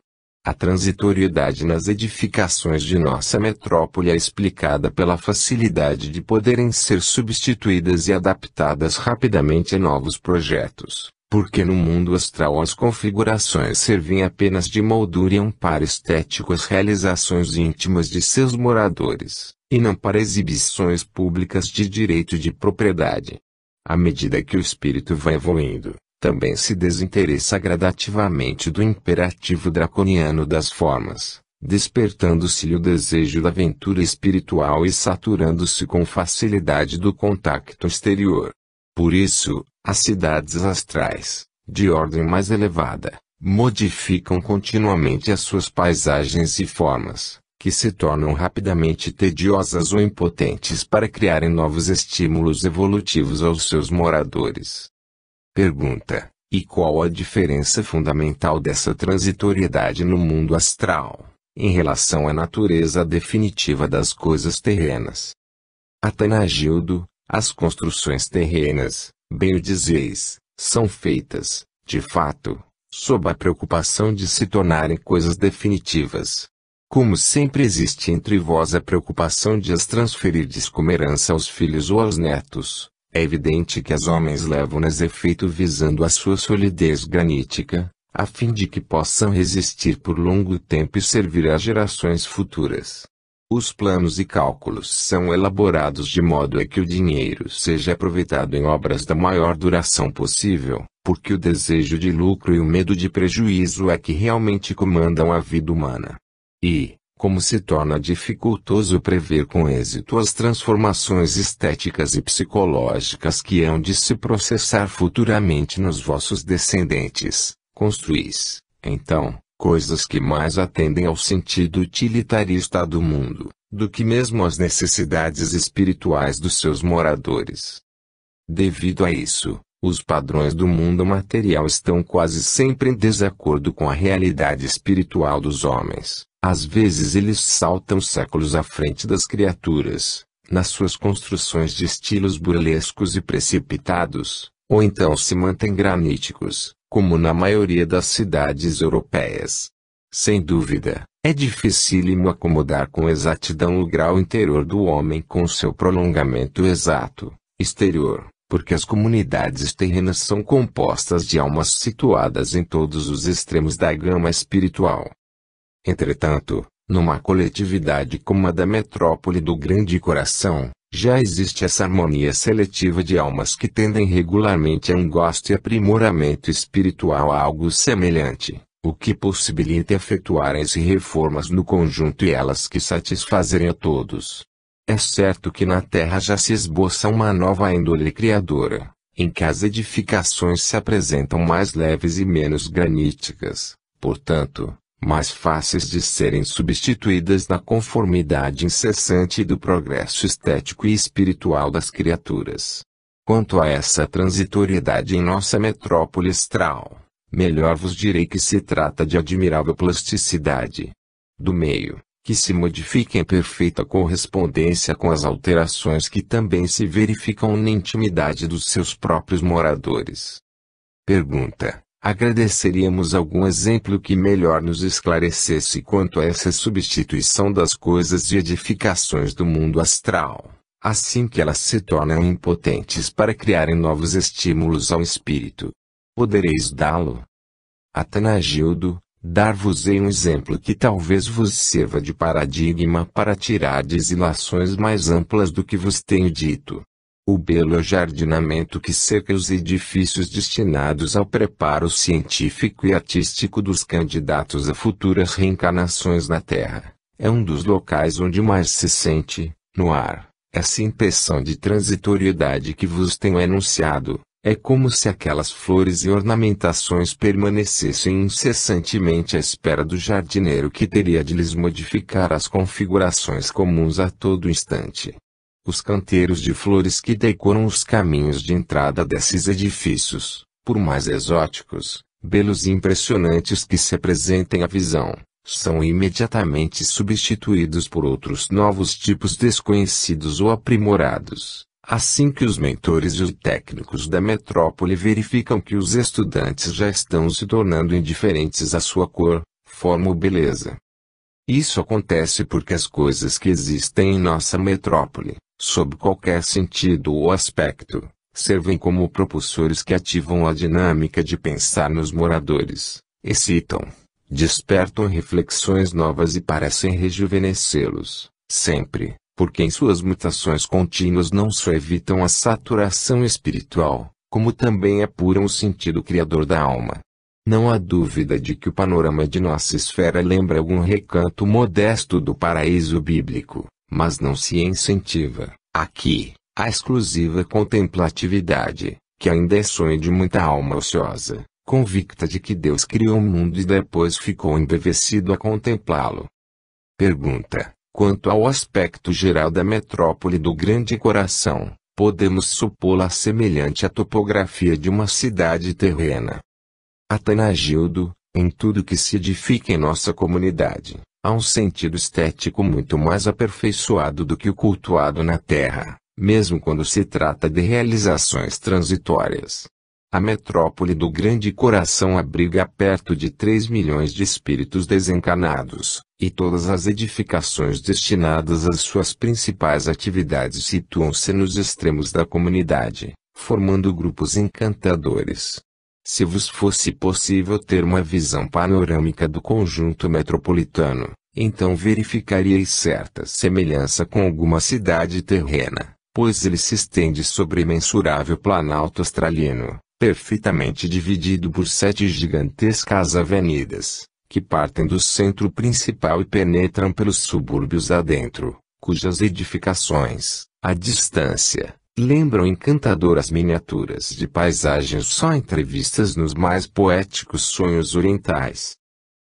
a transitoriedade nas edificações de nossa metrópole é explicada pela facilidade de poderem ser substituídas e adaptadas rapidamente a novos projetos, porque no mundo astral as configurações servem apenas de moldura e amparo estético às realizações íntimas de seus moradores, e não para exibições públicas de direito de propriedade. À medida que o espírito vai evoluindo, também se desinteressa gradativamente do imperativo draconiano das formas, despertando-se-lhe o desejo da aventura espiritual e saturando-se com facilidade do contacto exterior. Por isso, as cidades astrais, de ordem mais elevada, modificam continuamente as suas paisagens e formas, que se tornam rapidamente tediosas ou impotentes para criarem novos estímulos evolutivos aos seus moradores. Pergunta: E qual a diferença fundamental dessa transitoriedade no mundo astral, em relação à natureza definitiva das coisas terrenas? Atanagildo, as construções terrenas, bem o dizeis, são feitas, de fato, sob a preocupação de se tornarem coisas definitivas. Como sempre existe entre vós a preocupação de as transferirdes como herança aos filhos ou aos netos, é evidente que as homens levam-nas efeito visando a sua solidez granítica, a fim de que possam resistir por longo tempo e servir às gerações futuras. Os planos e cálculos são elaborados de modo a que o dinheiro seja aproveitado em obras da maior duração possível, porque o desejo de lucro e o medo de prejuízo é que realmente comandam a vida humana. E, como se torna dificultoso prever com êxito as transformações estéticas e psicológicas que hão de se processar futuramente nos vossos descendentes, construís, então, coisas que mais atendem ao sentido utilitarista do mundo, do que mesmo às necessidades espirituais dos seus moradores. Devido a isso, os padrões do mundo material estão quase sempre em desacordo com a realidade espiritual dos homens, às vezes eles saltam séculos à frente das criaturas, nas suas construções de estilos burlescos e precipitados, ou então se mantêm graníticos, como na maioria das cidades europeias. Sem dúvida, é dificílimo acomodar com exatidão o grau interior do homem com seu prolongamento exato, exterior, porque as comunidades terrenas são compostas de almas situadas em todos os extremos da gama espiritual, Entretanto, numa coletividade como a da metrópole do Grande Coração, já existe essa harmonia seletiva de almas que tendem regularmente a um gosto e aprimoramento espiritual a algo semelhante, o que possibilita efetuarem-se reformas no conjunto e elas que satisfazerem a todos. É certo que na terra já se esboça uma nova índole criadora, em que as edificações se apresentam mais leves e menos graníticas, portanto, mas fáceis de serem substituídas na conformidade incessante do progresso estético e espiritual das criaturas. Quanto a essa transitoriedade em nossa metrópole astral, melhor vos direi que se trata de admirável plasticidade do meio, que se modifica em perfeita correspondência com as alterações que também se verificam na intimidade dos seus próprios moradores. Pergunta: agradeceríamos algum exemplo que melhor nos esclarecesse quanto a essa substituição das coisas e edificações do mundo astral, assim que elas se tornam impotentes para criarem novos estímulos ao espírito. Podereis dá-lo? Atanagildo, dar-vos-ei um exemplo que talvez vos sirva de paradigma para tirar desilações mais amplas do que vos tenho dito. O belo jardinamento que cerca os edifícios destinados ao preparo científico e artístico dos candidatos a futuras reencarnações na Terra, é um dos locais onde mais se sente, no ar, essa impressão de transitoriedade que vos tenho enunciado. É como se aquelas flores e ornamentações permanecessem incessantemente à espera do jardineiro que teria de lhes modificar as configurações comuns a todo instante. Os canteiros de flores que decoram os caminhos de entrada desses edifícios, por mais exóticos, belos e impressionantes que se apresentem à visão, são imediatamente substituídos por outros novos tipos desconhecidos ou aprimorados. Assim que os mentores e os técnicos da metrópole verificam que os estudantes já estão se tornando indiferentes à sua cor, forma ou beleza. Isso acontece porque as coisas que existem em nossa metrópole, sob qualquer sentido ou aspecto, servem como propulsores que ativam a dinâmica de pensar nos moradores, excitam, despertam reflexões novas e parecem rejuvenescê-los, sempre, porque em suas mutações contínuas não só evitam a saturação espiritual, como também apuram o sentido criador da alma. Não há dúvida de que o panorama de nossa esfera lembra algum recanto modesto do paraíso bíblico mas não se incentiva, aqui, a exclusiva contemplatividade, que ainda é sonho de muita alma ociosa, convicta de que Deus criou o mundo e depois ficou embevecido a contemplá-lo. Pergunta: Quanto ao aspecto geral da metrópole do Grande Coração, podemos supô-la semelhante à topografia de uma cidade terrena. Atanagildo, em tudo que se edifica em nossa comunidade, Há um sentido estético muito mais aperfeiçoado do que o cultuado na Terra, mesmo quando se trata de realizações transitórias. A metrópole do grande coração abriga perto de 3 milhões de espíritos desencarnados, e todas as edificações destinadas às suas principais atividades situam-se nos extremos da comunidade, formando grupos encantadores se vos fosse possível ter uma visão panorâmica do conjunto metropolitano, então verificariais certa semelhança com alguma cidade terrena, pois ele se estende sobre imensurável planalto australiano, perfeitamente dividido por sete gigantescas avenidas, que partem do centro principal e penetram pelos subúrbios adentro, cujas edificações, à distância, Lembram encantadoras miniaturas de paisagens só entrevistas nos mais poéticos sonhos orientais.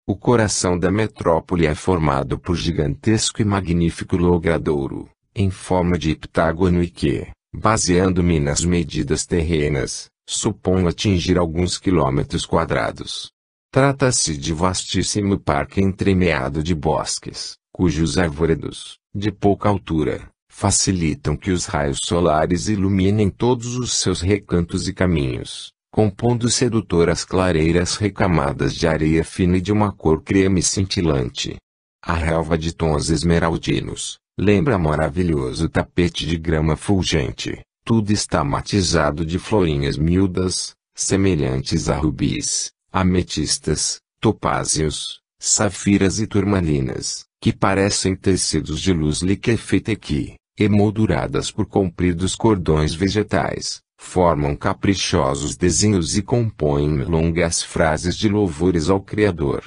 O coração da metrópole é formado por gigantesco e magnífico logradouro, em forma de heptágono e que, baseando-me nas medidas terrenas, suponho atingir alguns quilômetros quadrados. Trata-se de vastíssimo parque entremeado de bosques, cujos arvoredos, de pouca altura, facilitam que os raios solares iluminem todos os seus recantos e caminhos, compondo sedutoras clareiras recamadas de areia fina e de uma cor creme cintilante. A relva de tons esmeraldinos, lembra maravilhoso tapete de grama fulgente, tudo está matizado de florinhas miúdas, semelhantes a rubis, ametistas, topázios, safiras e turmalinas, que parecem tecidos de luz liquefeita que, emolduradas por compridos cordões vegetais, formam caprichosos desenhos e compõem longas frases de louvores ao Criador.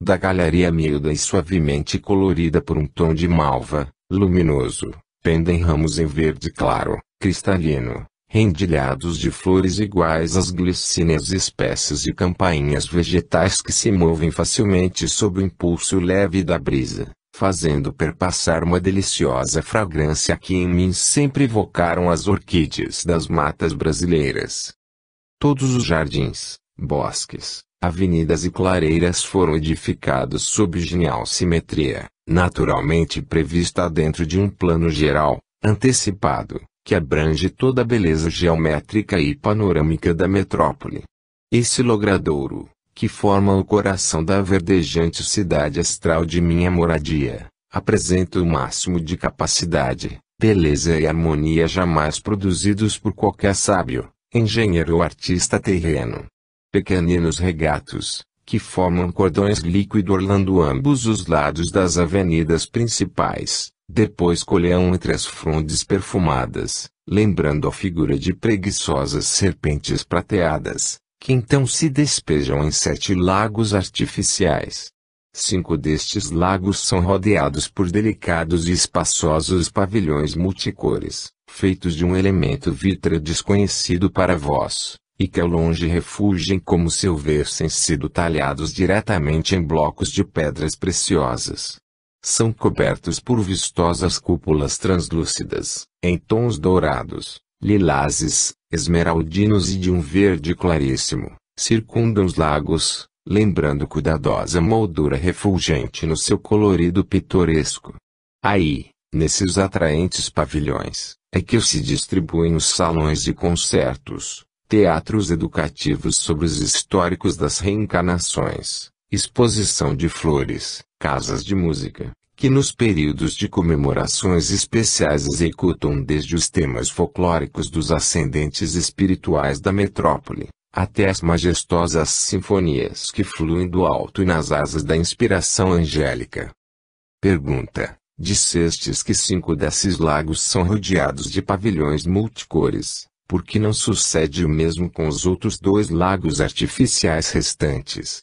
Da galeria miúda e suavemente colorida por um tom de malva, luminoso, pendem ramos em verde claro, cristalino, rendilhados de flores iguais às glicíneas espécies e campainhas vegetais que se movem facilmente sob o impulso leve da brisa fazendo perpassar uma deliciosa fragrância que em mim sempre evocaram as orquídeas das matas brasileiras. Todos os jardins, bosques, avenidas e clareiras foram edificados sob genial simetria, naturalmente prevista dentro de um plano geral, antecipado, que abrange toda a beleza geométrica e panorâmica da metrópole. Esse logradouro, que forma o coração da verdejante cidade astral de minha moradia, apresenta o máximo de capacidade, beleza e harmonia jamais produzidos por qualquer sábio, engenheiro ou artista terreno. Pequeninos regatos, que formam cordões líquido orlando ambos os lados das avenidas principais, depois colhão entre as frondes perfumadas, lembrando a figura de preguiçosas serpentes prateadas, que então se despejam em sete lagos artificiais. Cinco destes lagos são rodeados por delicados e espaçosos pavilhões multicores, feitos de um elemento vítreo desconhecido para vós, e que ao longe refugem como se houvessem sido talhados diretamente em blocos de pedras preciosas. São cobertos por vistosas cúpulas translúcidas, em tons dourados, lilases, esmeraldinos e de um verde claríssimo, circundam os lagos, lembrando cuidadosa moldura refulgente no seu colorido pitoresco. Aí, nesses atraentes pavilhões, é que se distribuem os salões de concertos, teatros educativos sobre os históricos das reencarnações, exposição de flores, casas de música, que nos períodos de comemorações especiais executam desde os temas folclóricos dos ascendentes espirituais da metrópole, até as majestosas sinfonias que fluem do alto e nas asas da inspiração angélica. Pergunta: Dissestes que cinco desses lagos são rodeados de pavilhões multicores, por que não sucede o mesmo com os outros dois lagos artificiais restantes?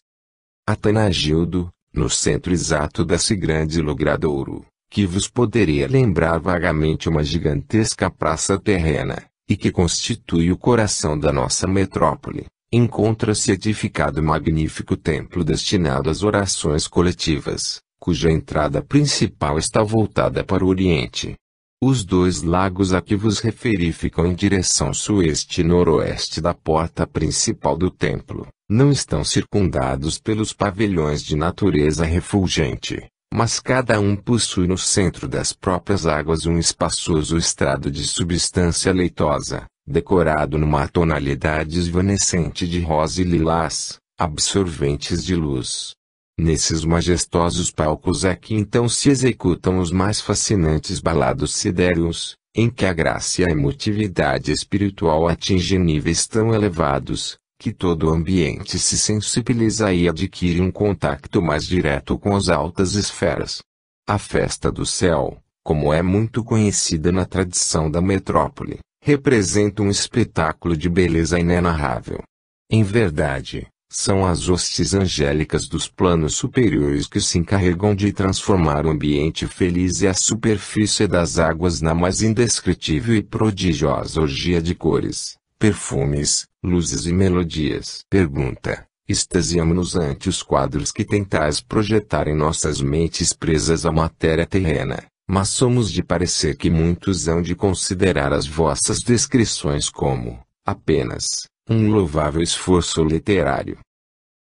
Atanagildo, no centro exato desse grande logradouro, que vos poderia lembrar vagamente uma gigantesca praça terrena, e que constitui o coração da nossa metrópole, encontra-se edificado um magnífico templo destinado às orações coletivas, cuja entrada principal está voltada para o Oriente. Os dois lagos a que vos referi ficam em direção sueste e noroeste da porta principal do templo, não estão circundados pelos pavilhões de natureza refulgente, mas cada um possui no centro das próprias águas um espaçoso estrado de substância leitosa, decorado numa tonalidade esvanecente de rosa e lilás, absorventes de luz. Nesses majestosos palcos é que então se executam os mais fascinantes balados sidéreos, em que a graça e a emotividade espiritual atingem níveis tão elevados, que todo o ambiente se sensibiliza e adquire um contacto mais direto com as altas esferas. A festa do céu, como é muito conhecida na tradição da metrópole, representa um espetáculo de beleza inenarrável. Em verdade, são as hostes angélicas dos planos superiores que se encarregam de transformar o ambiente feliz e a superfície das águas na mais indescritível e prodigiosa orgia de cores, perfumes, luzes e melodias. Pergunta. Extasiamo-nos ante os quadros que tentais projetar em nossas mentes presas à matéria terrena, mas somos de parecer que muitos hão de considerar as vossas descrições como, apenas, um louvável esforço literário.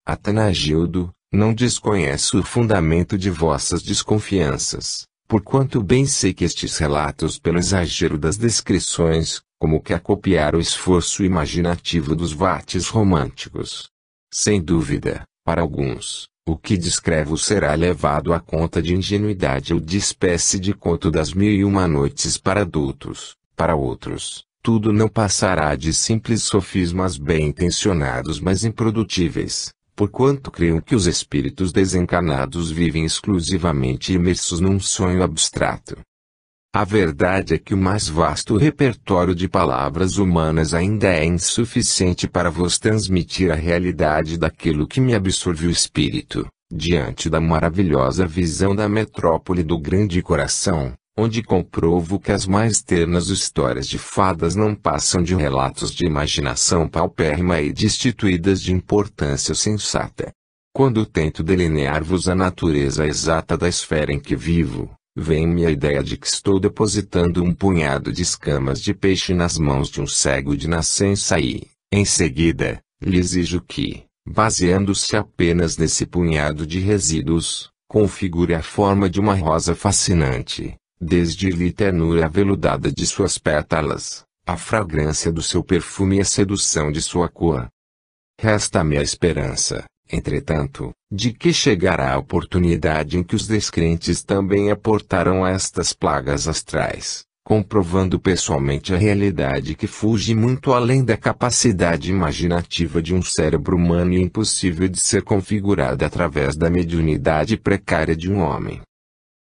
Atanagildo, não desconheço o fundamento de vossas desconfianças, porquanto bem sei que estes relatos pelo exagero das descrições, como que a copiar o esforço imaginativo dos vates românticos. Sem dúvida, para alguns, o que descrevo será levado à conta de ingenuidade ou de espécie de conto das mil e uma noites para adultos, para outros, tudo não passará de simples sofismas bem intencionados mas improdutíveis, porquanto creiam que os espíritos desencarnados vivem exclusivamente imersos num sonho abstrato, a verdade é que o mais vasto repertório de palavras humanas ainda é insuficiente para vos transmitir a realidade daquilo que me absorve o espírito, diante da maravilhosa visão da metrópole do grande coração, onde comprovo que as mais ternas histórias de fadas não passam de relatos de imaginação paupérrima e destituídas de importância sensata. Quando tento delinear-vos a natureza exata da esfera em que vivo, Vem-me a ideia de que estou depositando um punhado de escamas de peixe nas mãos de um cego de nascença e, em seguida, lhe exijo que, baseando-se apenas nesse punhado de resíduos, configure a forma de uma rosa fascinante, desde-lhe ternura aveludada de suas pétalas, a fragrância do seu perfume e a sedução de sua cor. Resta-me a esperança, entretanto, de que chegará a oportunidade em que os descrentes também aportarão estas plagas astrais, comprovando pessoalmente a realidade que fuge muito além da capacidade imaginativa de um cérebro humano e impossível de ser configurada através da mediunidade precária de um homem.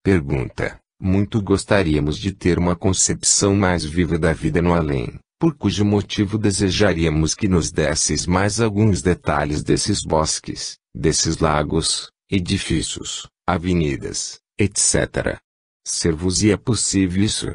Pergunta: Muito gostaríamos de ter uma concepção mais viva da vida no além por cujo motivo desejaríamos que nos desses mais alguns detalhes desses bosques, desses lagos, edifícios, avenidas, etc. Ser-vos-ia possível isso?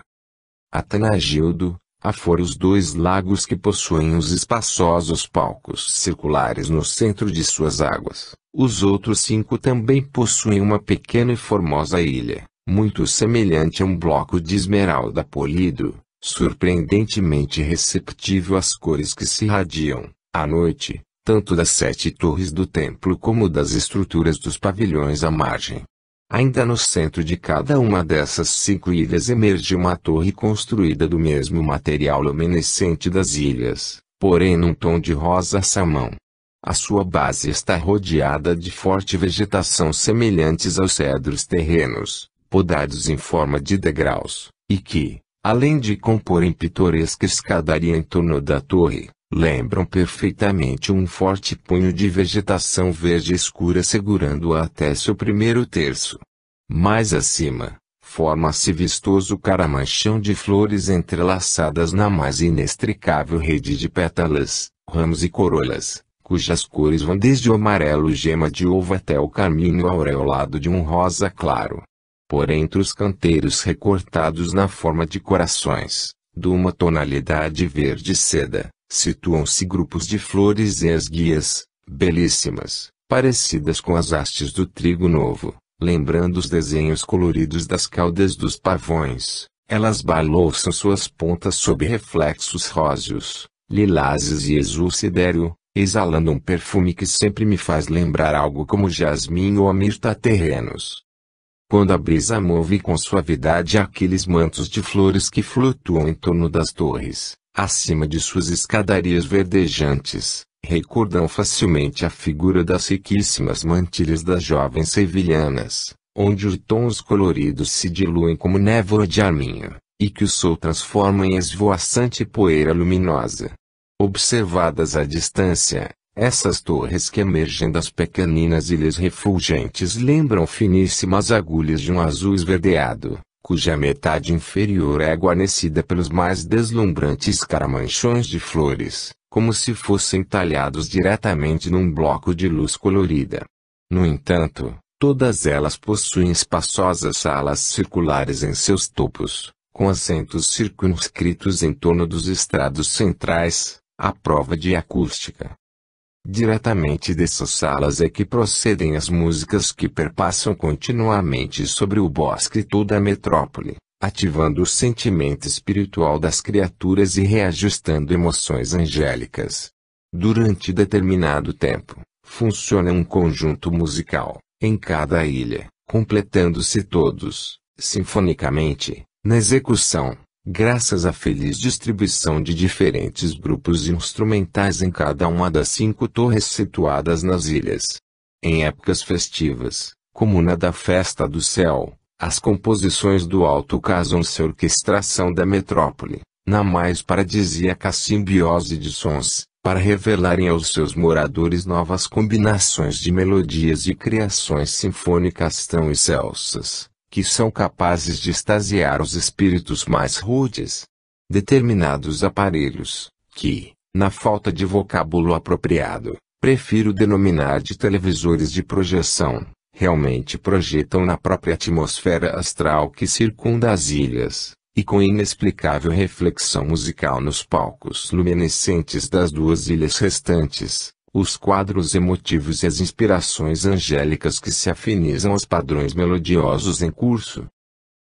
Atanagildo, afora os dois lagos que possuem os espaçosos palcos circulares no centro de suas águas. Os outros cinco também possuem uma pequena e formosa ilha, muito semelhante a um bloco de esmeralda polido, surpreendentemente receptível às cores que se irradiam, à noite, tanto das sete torres do templo como das estruturas dos pavilhões à margem. Ainda no centro de cada uma dessas cinco ilhas emerge uma torre construída do mesmo material luminescente das ilhas, porém num tom de rosa salmão. A sua base está rodeada de forte vegetação semelhantes aos cedros terrenos, podados em forma de degraus, e que, além de comporem pitoresca escadaria em torno da torre, lembram perfeitamente um forte punho de vegetação verde escura segurando-a até seu primeiro terço. Mais acima, forma-se vistoso caramanchão de flores entrelaçadas na mais inextricável rede de pétalas, ramos e corolas, cujas cores vão desde o amarelo gema de ovo até o carmínio aureolado de um rosa claro por entre os canteiros recortados na forma de corações, de uma tonalidade verde seda, situam-se grupos de flores esguias, belíssimas, parecidas com as hastes do trigo novo, lembrando os desenhos coloridos das caudas dos pavões. Elas balouçam suas pontas sob reflexos róseos, lilazes e azul exalando um perfume que sempre me faz lembrar algo como jasmim ou a mirta terrenos quando a brisa move com suavidade aqueles mantos de flores que flutuam em torno das torres, acima de suas escadarias verdejantes, recordam facilmente a figura das riquíssimas mantilhas das jovens sevilhanas, onde os tons coloridos se diluem como névoa de arminho, e que o sol transforma em esvoaçante poeira luminosa. Observadas à distância, essas torres que emergem das pequeninas ilhas refulgentes lembram finíssimas agulhas de um azul esverdeado, cuja metade inferior é guarnecida pelos mais deslumbrantes caramanchões de flores, como se fossem talhados diretamente num bloco de luz colorida. No entanto, todas elas possuem espaçosas salas circulares em seus topos, com assentos circunscritos em torno dos estrados centrais, à prova de acústica. Diretamente dessas salas é que procedem as músicas que perpassam continuamente sobre o bosque e toda a metrópole, ativando o sentimento espiritual das criaturas e reajustando emoções angélicas. Durante determinado tempo, funciona um conjunto musical, em cada ilha, completando-se todos, sinfonicamente, na execução, graças à feliz distribuição de diferentes grupos instrumentais em cada uma das cinco torres situadas nas ilhas. Em épocas festivas, como na da Festa do Céu, as composições do alto casam-se à orquestração da metrópole, na mais paradisíaca simbiose de sons, para revelarem aos seus moradores novas combinações de melodias e criações sinfônicas tão excelsas que são capazes de extasiar os espíritos mais rudes. Determinados aparelhos, que, na falta de vocábulo apropriado, prefiro denominar de televisores de projeção, realmente projetam na própria atmosfera astral que circunda as ilhas, e com inexplicável reflexão musical nos palcos luminescentes das duas ilhas restantes, os quadros emotivos e as inspirações angélicas que se afinizam aos padrões melodiosos em curso.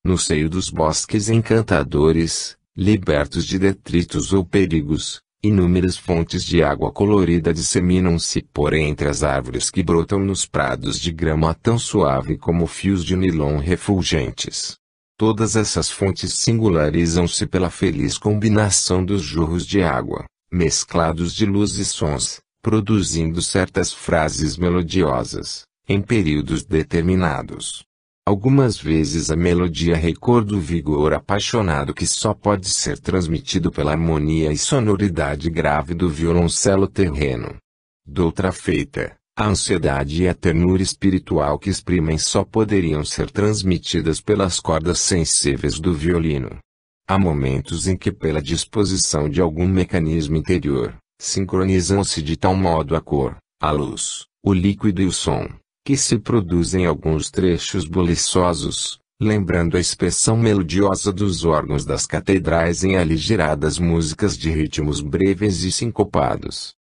No seio dos bosques encantadores, libertos de detritos ou perigos, inúmeras fontes de água colorida disseminam-se por entre as árvores que brotam nos prados de grama tão suave como fios de nilon refulgentes. Todas essas fontes singularizam-se pela feliz combinação dos jorros de água, mesclados de luz e sons, produzindo certas frases melodiosas, em períodos determinados. Algumas vezes a melodia recorda o vigor apaixonado que só pode ser transmitido pela harmonia e sonoridade grave do violoncelo terreno. Doutra feita, a ansiedade e a ternura espiritual que exprimem só poderiam ser transmitidas pelas cordas sensíveis do violino. Há momentos em que, pela disposição de algum mecanismo interior, sincronizam-se de tal modo a cor, a luz, o líquido e o som, que se produzem alguns trechos buliçosos, lembrando a expressão melodiosa dos órgãos das catedrais em aligeradas músicas de ritmos breves e sincopados.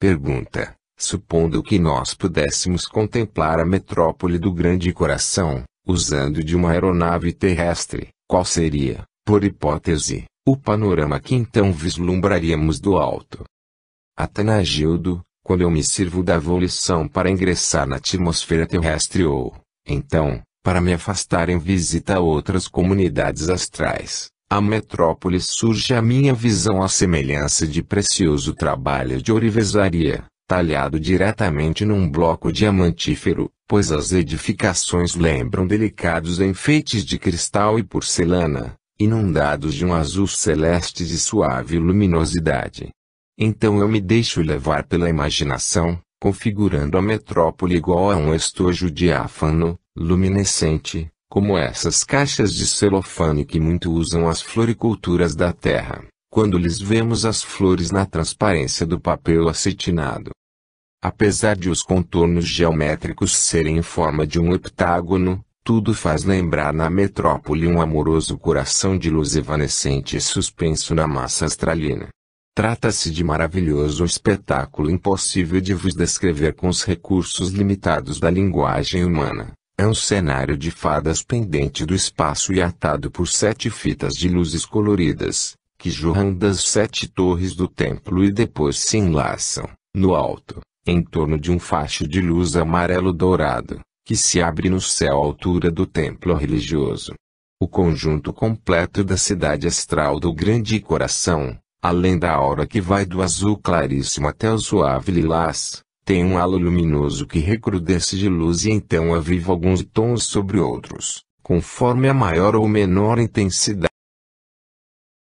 Pergunta: Supondo que nós pudéssemos contemplar a metrópole do grande coração, usando de uma aeronave terrestre, qual seria, por hipótese, o panorama que então vislumbraríamos do alto? Atanagildo, quando eu me sirvo da volição para ingressar na atmosfera terrestre ou, então, para me afastar em visita a outras comunidades astrais, a metrópole surge a minha visão à semelhança de precioso trabalho de orivesaria, talhado diretamente num bloco diamantífero, pois as edificações lembram delicados enfeites de cristal e porcelana, inundados de um azul celeste de suave luminosidade. Então eu me deixo levar pela imaginação, configurando a metrópole igual a um estojo diáfano, luminescente, como essas caixas de celofane que muito usam as floriculturas da terra, quando lhes vemos as flores na transparência do papel acetinado. Apesar de os contornos geométricos serem em forma de um heptágono, tudo faz lembrar na metrópole um amoroso coração de luz evanescente suspenso na massa astralina. Trata-se de maravilhoso espetáculo impossível de vos descrever com os recursos limitados da linguagem humana. É um cenário de fadas pendente do espaço e atado por sete fitas de luzes coloridas, que jorram das sete torres do templo e depois se enlaçam, no alto, em torno de um facho de luz amarelo-dourado, que se abre no céu à altura do templo religioso. O conjunto completo da cidade astral do grande coração, Além da aura que vai do azul claríssimo até o suave lilás, tem um halo luminoso que recrudesce de luz e então aviva alguns tons sobre outros, conforme a maior ou menor intensidade.